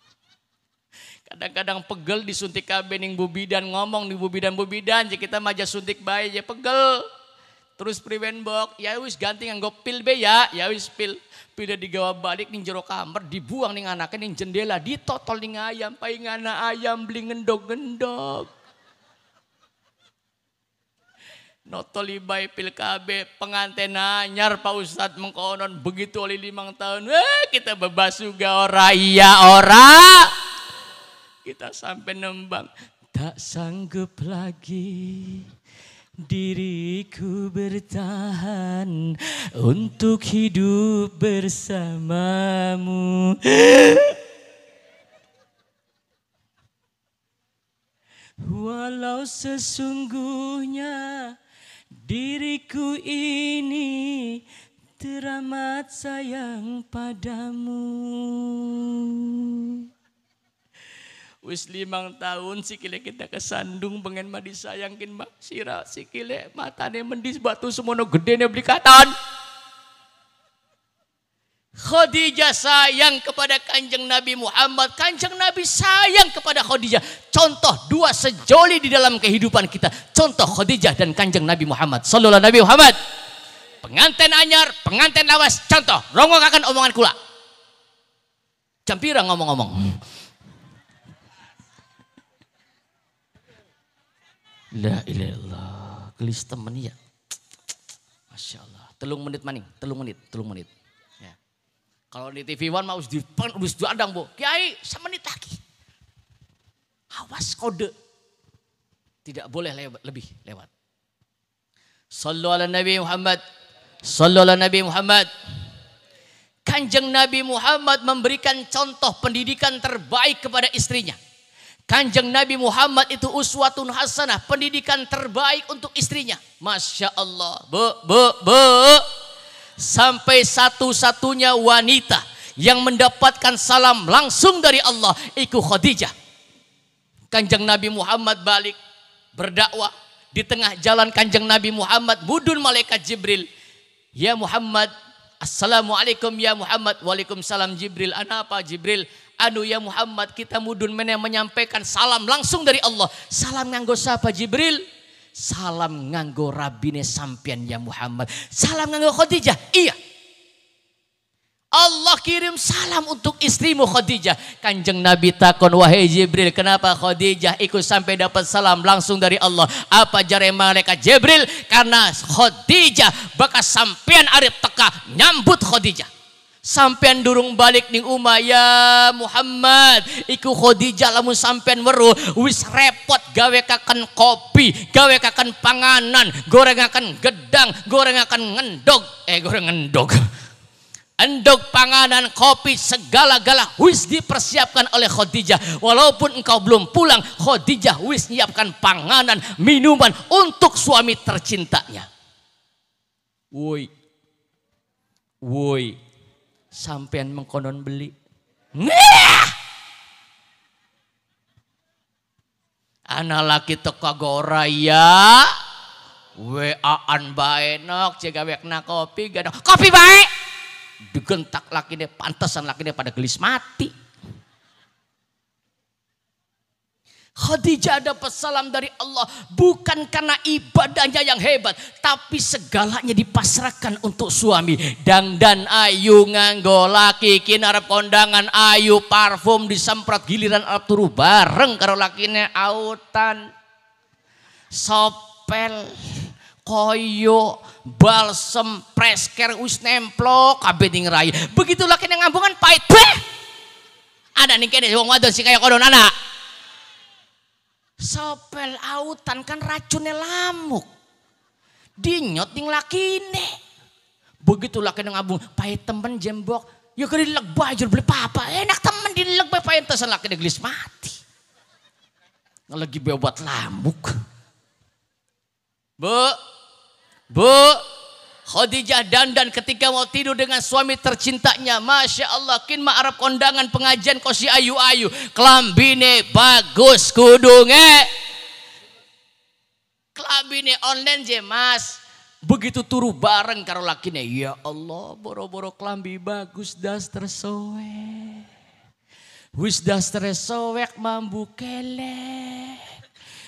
Kadang-kadang pegel disuntik kb ning bubidan ngomong di bubidan-bubidan jadi kita maja suntik bayi ya pegel. Terus priwen bok, ya wis ganti nganggo pil be ya, ya wis pil. Pila digawa balik ning jero kamar, dibuang ning anaknya ning jendela, ditotol ning ayam, paing anak ayam beli ngendog-ngendog. Notoli bay pil KB, pengantin anyar Pak Ustadz mengkonon begitu oleh limang tahun. Eh, kita bebas juga ora iya ora. Kita sampai nembang. Tak sanggup lagi. Diriku bertahan untuk hidup bersamamu. Walau sesungguhnya diriku ini teramat sayang padamu. Wis limang tahun sikile kita kesandung pengen mah sayangin mak sira sikile matane mendis batu semono gedene beli katan. Khadijah sayang kepada kanjeng Nabi Muhammad. Kanjeng Nabi sayang kepada Khadijah. Contoh dua sejoli di dalam kehidupan kita. Contoh Khadijah dan kanjeng Nabi Muhammad. Sallallahu Nabi Muhammad. Penganten anyar, penganten lawas. Contoh, rongok akan omongan kula. Jampira ngomong-ngomong. La ilaha illallah. Gelistem ya. Masya Allah. Telung menit maning, telung menit, telung menit. Ya. Kalau di TV One mau di pan, wis adang bu. Kiai, semenit lagi. Awas kode. Tidak boleh lewat, lebih lewat. Sallu ala Nabi Muhammad. Sallu ala Nabi Muhammad. Kanjeng Nabi Muhammad memberikan contoh pendidikan terbaik kepada istrinya. Kanjeng Nabi Muhammad itu uswatun hasanah, pendidikan terbaik untuk istrinya. Masya Allah, be, be, be. Sampai satu-satunya wanita yang mendapatkan salam langsung dari Allah, itu Khadijah. Kanjeng Nabi Muhammad balik berdakwah di tengah jalan Kanjeng Nabi Muhammad, mudun malaikat Jibril. Ya Muhammad, Assalamualaikum ya Muhammad. Waalaikumsalam Jibril. Ana apa Jibril? Anu ya Muhammad kita mudun mana menyampaikan salam langsung dari Allah. Salam nganggo siapa Jibril? Salam nganggo Rabine sampian ya Muhammad. Salam nganggo Khadijah. Iya, Allah kirim salam untuk istrimu Khadijah. Kanjeng Nabi takon wahai Jibril, kenapa Khadijah ikut sampai dapat salam langsung dari Allah? Apa jare malaikat Jibril? Karena Khadijah bekas sampean arif teka nyambut Khadijah. Sampean durung balik ning Umayyah ya Muhammad iku Khadijah lamun sampean weruh wis repot gawe kakan kopi gawe kakan panganan goreng akan gedang goreng akan ngendog eh goreng ngendog endok panganan, kopi, segala-gala wis dipersiapkan oleh Khadijah. Walaupun engkau belum pulang, Khadijah wis nyiapkan panganan, minuman untuk suami tercintanya. Woi. Woi. Sampean mengkonon beli. Ngah! Anak laki gora ya. WA-an nok, jaga wekna kopi, gak kopi baik digentak lakinya pantesan lakinya pada gelis mati Khadijah dapat salam dari Allah bukan karena ibadahnya yang hebat, tapi segalanya dipasrahkan untuk suami. dang dan ayu nganggo laki, kinarap kondangan ayu parfum disemprot giliran alat turu bareng karo lakinya autan sopel koyo balsem presker wis nemplok kabeh ning rai begitu laki nang ambungan pahit beh ada nih kene wong wadon sing kaya kono anak sopel autan kan racunnya lamuk dinyot ning lakine begitu laki nang ambung pahit temen jembok ya kali leg bajur beli papa enak temen di leg pahit lak laki gelis mati lagi bebuat lambuk, Bu, Bu, Khadijah dan ketika mau tidur dengan suami tercintanya. Masya Allah, kin ma'arab kondangan pengajian kau si ayu-ayu. Kelambine bagus kudunge. Kelambine online je mas. Begitu turu bareng karo lakine. Ya Allah, boro-boro kelambi bagus das tersoe. Wis das tersoek mambu kelek.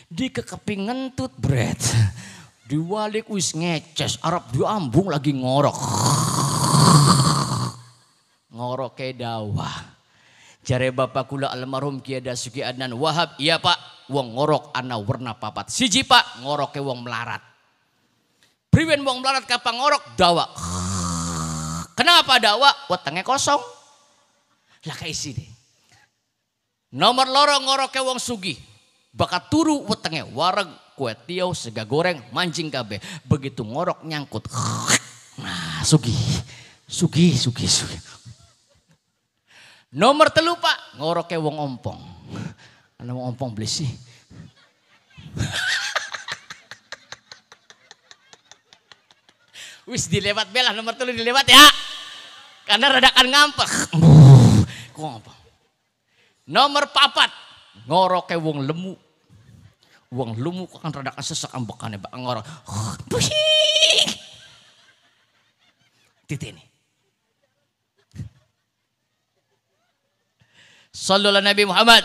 Di kekepingan tut bret. Diwalik wis ngeces, Arab diambung lagi ngorok. Ngorok ke dawah. Jare bapak kula almarhum Kiai Dasuki Adnan Wahab, iya Pak, wong ngorok ana warna papat. Siji Pak, ngorok ke wong melarat. Priwen wong melarat kapang ngorok dawa. Kenapa dawa? Wetenge kosong. Lah kayak sini. Nomor loro ke wong sugi. Bakat turu wetenge wareng kue tiaw, sega goreng, mancing kabe Begitu ngorok nyangkut. Nah, sugi. Sugi, sugi, sugi. Nomor telu pak, ngoroknya wong ompong. Anak wong ompong beli sih Wis dilewat belah nomor telu dilewat ya. Karena radakan ngampek. Kok apa? Nomor papat, ngoroknya wong lemu. Uang lumu kan rada sesek ambekane Pak Angor. Pusing. Titini. Sallallahu Nabi Muhammad.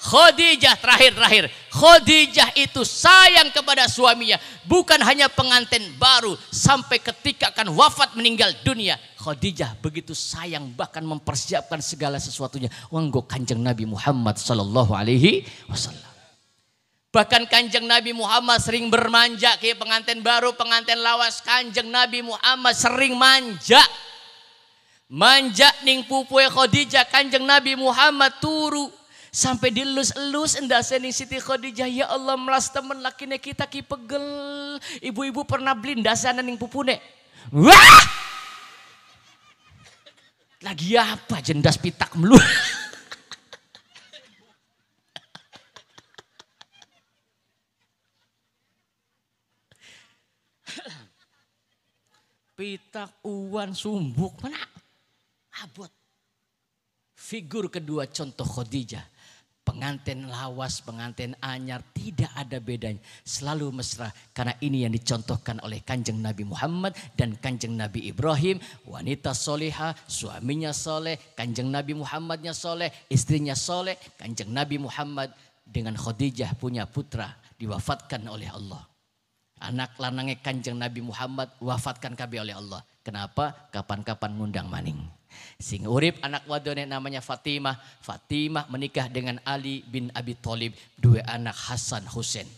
Khadijah terakhir-terakhir. Khadijah itu sayang kepada suaminya. Bukan hanya pengantin baru. Sampai ketika akan wafat meninggal dunia. Khadijah begitu sayang bahkan mempersiapkan segala sesuatunya. Wanggo kanjeng Nabi Muhammad Sallallahu Alaihi Wasallam. Bahkan kanjeng Nabi Muhammad sering bermanja ke pengantin baru, pengantin lawas. Kanjeng Nabi Muhammad sering manja. Manja ning pupue Khadijah kanjeng Nabi Muhammad turu. Sampai dilus-elus indah seni Siti Khadijah. Ya Allah melas temen lakine kita ki pegel. Ibu-ibu pernah beli sana ning pupune. Wah! Lagi apa jendas pitak melu? pitak, uwan, sumbuk, mana abot. Figur kedua contoh Khadijah. Pengantin lawas, pengantin anyar tidak ada bedanya. Selalu mesra karena ini yang dicontohkan oleh kanjeng Nabi Muhammad dan kanjeng Nabi Ibrahim. Wanita soleha, suaminya soleh, kanjeng Nabi Muhammadnya soleh, istrinya soleh. Kanjeng Nabi Muhammad dengan Khadijah punya putra diwafatkan oleh Allah anak lanangnya kanjeng Nabi Muhammad wafatkan kami oleh Allah. Kenapa? Kapan-kapan ngundang maning. Sing urip anak wadonnya namanya Fatimah. Fatimah menikah dengan Ali bin Abi Thalib, dua anak Hasan Husain.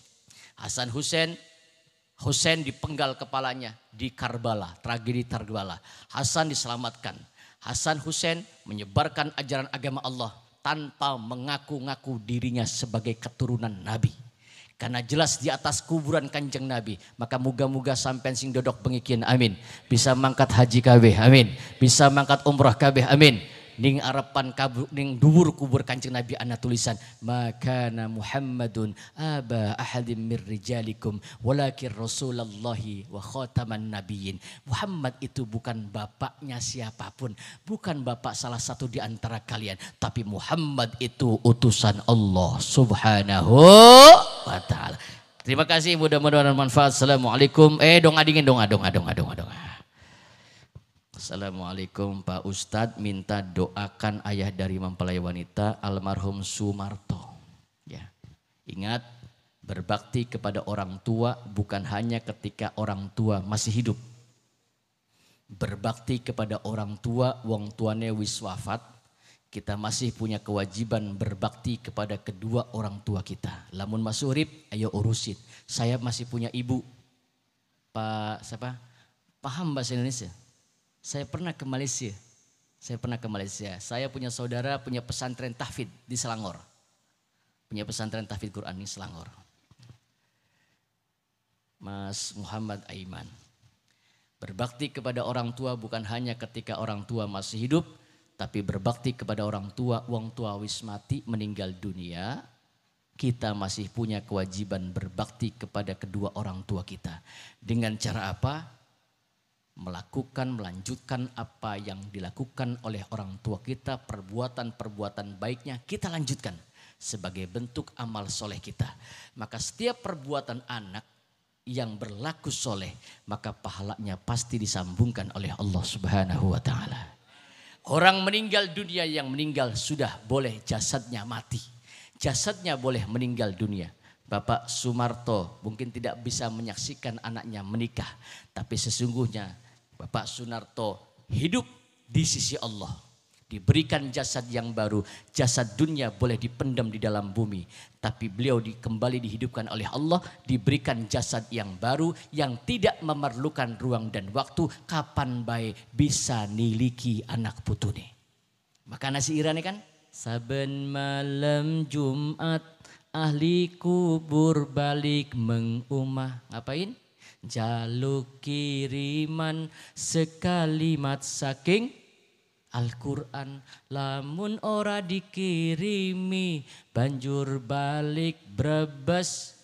Hasan Husain Husain dipenggal kepalanya di Karbala, tragedi Karbala. Hasan diselamatkan. Hasan Husain menyebarkan ajaran agama Allah tanpa mengaku-ngaku dirinya sebagai keturunan Nabi. Karena jelas di atas kuburan kanjeng Nabi. Maka moga moga sampai sing dodok pengikin. Amin. Bisa mangkat haji kabeh. Amin. Bisa mangkat umrah kabeh. Amin ning arepan kabur ning dhuwur kubur Kanjeng Nabi ana tulisan Maka na Muhammadun aba ahadim mir rijalikum walakin Rasulullahi wa khataman nabiyyin Muhammad itu bukan bapaknya siapapun bukan bapak salah satu di antara kalian tapi Muhammad itu utusan Allah subhanahu wa taala Terima kasih mudah-mudahan bermanfaat. Assalamualaikum. Eh dong adingin dong adong ah, adong ah, adong ah, adong. Assalamualaikum Pak Ustadz, minta doakan ayah dari mempelai wanita almarhum Sumarto. Ya. Ingat, berbakti kepada orang tua bukan hanya ketika orang tua masih hidup. Berbakti kepada orang tua, wong tuane wis wafat, kita masih punya kewajiban berbakti kepada kedua orang tua kita. Lamun masih ayo urusin. Saya masih punya ibu. Pak siapa? Paham bahasa Indonesia? Saya pernah ke Malaysia. Saya pernah ke Malaysia. Saya punya saudara punya pesantren tahfid di Selangor. Punya pesantren tahfid Quran di Selangor. Mas Muhammad Aiman. Berbakti kepada orang tua bukan hanya ketika orang tua masih hidup, tapi berbakti kepada orang tua, wong tua wis mati meninggal dunia, kita masih punya kewajiban berbakti kepada kedua orang tua kita. Dengan cara apa? melakukan, melanjutkan apa yang dilakukan oleh orang tua kita, perbuatan-perbuatan baiknya kita lanjutkan sebagai bentuk amal soleh kita. Maka setiap perbuatan anak yang berlaku soleh, maka pahalanya pasti disambungkan oleh Allah Subhanahu wa Ta'ala. Orang meninggal dunia yang meninggal sudah boleh jasadnya mati, jasadnya boleh meninggal dunia Bapak Sumarto mungkin tidak bisa menyaksikan anaknya menikah. Tapi sesungguhnya Bapak Sunarto hidup di sisi Allah. Diberikan jasad yang baru. Jasad dunia boleh dipendam di dalam bumi. Tapi beliau kembali dihidupkan oleh Allah. Diberikan jasad yang baru. Yang tidak memerlukan ruang dan waktu. Kapan baik bisa niliki anak putune. Maka nasi irani kan. Saben malam Jumat Ahli kubur balik mengumah. Ngapain? Jaluk kiriman sekalimat saking Al-Quran lamun ora dikirimi banjur balik brebes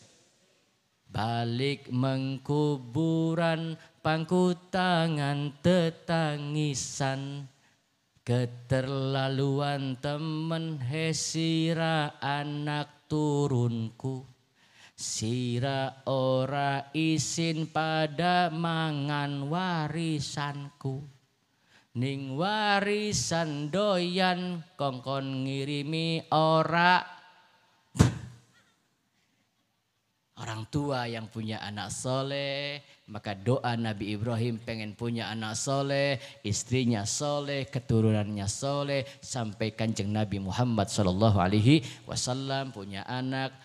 balik mengkuburan pangku tangan tetangisan keterlaluan temen hesira anak turunku Sira ora isin pada mangan warisanku Ning warisan doyan kongkon ngirimi ora Orang tua yang punya anak soleh maka doa Nabi Ibrahim pengen punya anak soleh, istrinya soleh, keturunannya soleh, sampai kanjeng Nabi Muhammad Shallallahu Alaihi Wasallam punya anak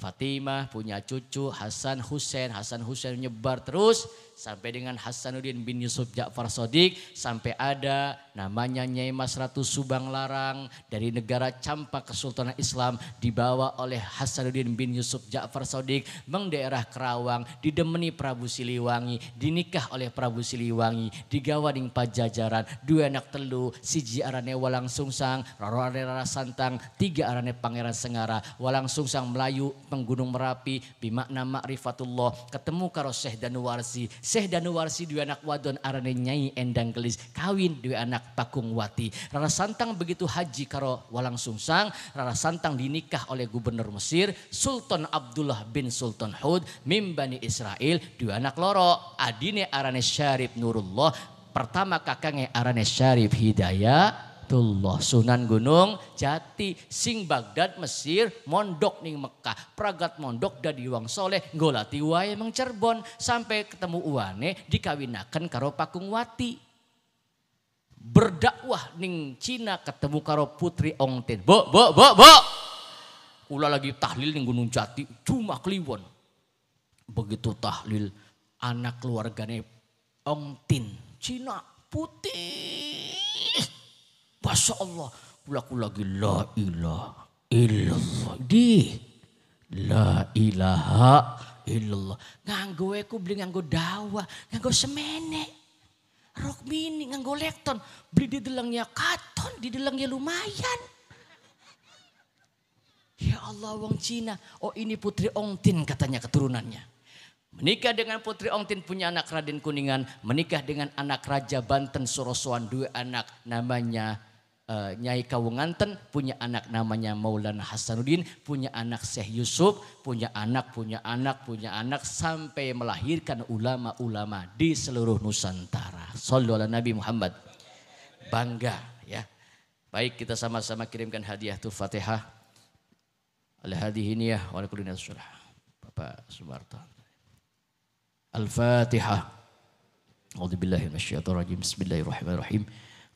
Fatimah, punya cucu Hasan Husain, Hasan Husain nyebar terus sampai dengan Hasanuddin bin Yusuf Ja'far Sodik sampai ada namanya Nyai Mas Ratu Subang Larang dari negara Campa Kesultanan Islam dibawa oleh Hasanuddin bin Yusuf Ja'far Sodik mengdaerah Kerawang didemeni Prabu Siliwangi dinikah oleh Prabu Siliwangi digawaning pajajaran dua anak telu siji arane walang sungsang roro arane santang tiga arane pangeran sengara walang sungsang Melayu penggunung Merapi bimakna Ma'rifatullah ketemu Karoseh dan Danuwarsi Syekh warsi dua anak wadon arane nyai endang gelis kawin dua anak pakung wati. Rara Santang begitu haji karo walang sungsang, Rara Santang dinikah oleh gubernur Mesir Sultan Abdullah bin Sultan Hud mimbani Israel dua anak loro adine arane Syarif Nurullah pertama kakangnya arane Syarif Hidayah Baitullah Sunan Gunung Jati. Sing Baghdad Mesir mondok ning Mekah. Pragat mondok dari wang soleh. Golati wae mengcerbon Sampai ketemu uane dikawinakan karo Wati Berdakwah ning Cina ketemu karo putri Tin Bo, bo, bo, bo. Kula lagi tahlil ning Gunung Jati. Cuma kliwon. Begitu tahlil anak keluargane Tin Cina putih Masya Allah. Kulaku lagi la ilaha illallah. Di la ilaha illallah. Nganggo aku beli nganggo dawa, nganggo semene. Rok mini nganggo lekton, beli di delangnya katon, di delangnya lumayan. Ya Allah wong Cina, oh ini putri Ongtin katanya keturunannya. Menikah dengan putri Ongtin punya anak Raden Kuningan, menikah dengan anak Raja Banten Surosoan dua anak namanya uh, Nyai Kawunganten punya anak namanya Maulana Hasanuddin, punya anak Syekh Yusuf, punya anak, punya anak, punya anak sampai melahirkan ulama-ulama di seluruh Nusantara. Sallallahu Nabi Muhammad. Bangga ya. Baik kita sama-sama kirimkan hadiah tuh Fatihah. Al-hadhihi niyah wa Bapak Sumarto. Al-Fatihah. A'udzu billahi Bismillahirrahmanirrahim.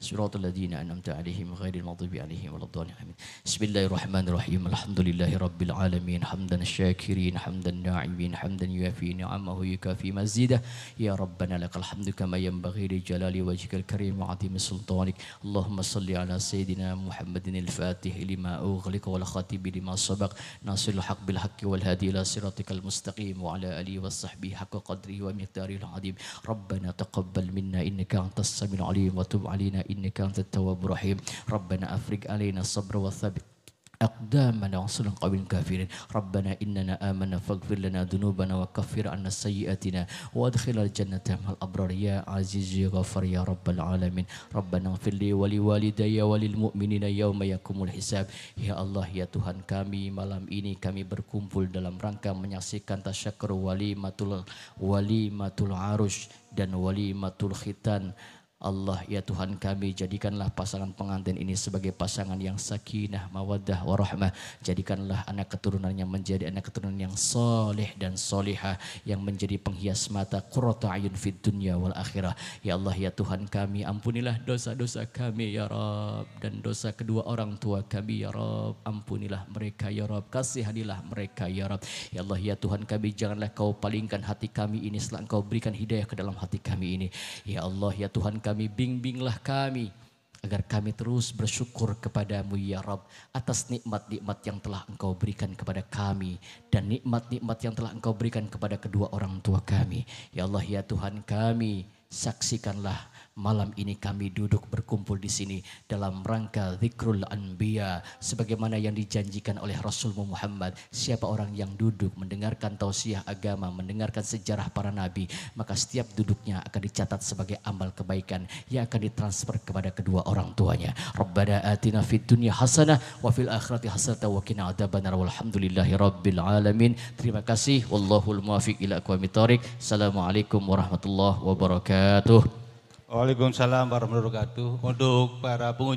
صراط الذين أنعمت عليهم غير المغضوب عليهم ولا الضالين بسم الله الرحمن الرحيم الحمد لله رب العالمين حمدا الشاكرين حمدا الناعمين حمدا يوافي نعمه يكافي مزيده يا ربنا لك الحمد كما ينبغي لجلال وجهك الكريم وعظيم سلطانك اللهم صل على سيدنا محمد الفاتح لما أغلق والخاتم لما سبق ناصر الحق بالحق والهادي إلى صراطك المستقيم وعلى آله وصحبه حق قدره ومقداره العظيم ربنا تقبل منا إنك أنت السميع العليم وتب علينا إنك أنت التواب الرحيم ربنا أفرج علينا الصبر والثبت أقدامنا وانصرنا قوم الكافرين ربنا إننا آمنا فاغفر لنا ذنوبنا وكفر عنا سيئاتنا وادخل الجنة مع الأبرار يا عزيز يا غفار يا رب العالمين ربنا اغفر لي ولوالدي وللمؤمنين يوم يقوم الحساب يا Allah ya Tuhan kami malam ini kami berkumpul dalam rangka menyaksikan tasyakur walimatul walimatul arus dan walimatul khitan Allah ya Tuhan kami jadikanlah pasangan pengantin ini sebagai pasangan yang sakinah, mawaddah, warahmah. Jadikanlah anak keturunannya menjadi anak keturunan yang soleh dan soleha yang menjadi penghias mata kurota ayun fid dunia wal akhirah. Ya Allah ya Tuhan kami ampunilah dosa-dosa kami ya Rob dan dosa kedua orang tua kami ya Rob Ampunilah mereka ya Rab Kasihanilah mereka ya Rob Ya Allah ya Tuhan kami janganlah kau palingkan hati kami ini setelah engkau berikan hidayah ke dalam hati kami ini. Ya Allah ya Tuhan kami, bimbinglah kami agar kami terus bersyukur kepadamu ya Rob atas nikmat-nikmat yang telah engkau berikan kepada kami dan nikmat-nikmat yang telah engkau berikan kepada kedua orang tua kami. Ya Allah ya Tuhan kami saksikanlah malam ini kami duduk berkumpul di sini dalam rangka zikrul anbiya sebagaimana yang dijanjikan oleh Rasul Muhammad siapa orang yang duduk mendengarkan tausiah agama mendengarkan sejarah para nabi maka setiap duduknya akan dicatat sebagai amal kebaikan yang akan ditransfer kepada kedua orang tuanya Rabbana atina fid dunya hasanah wa fil akhirati hasanah wa qina adzabannar walhamdulillahi rabbil alamin terima kasih wallahul muwaffiq ila aqwamit thoriq assalamualaikum warahmatullahi wabarakatuh Waalaikumsalam warahmatullahi wabarakatuh. Untuk para pengunjung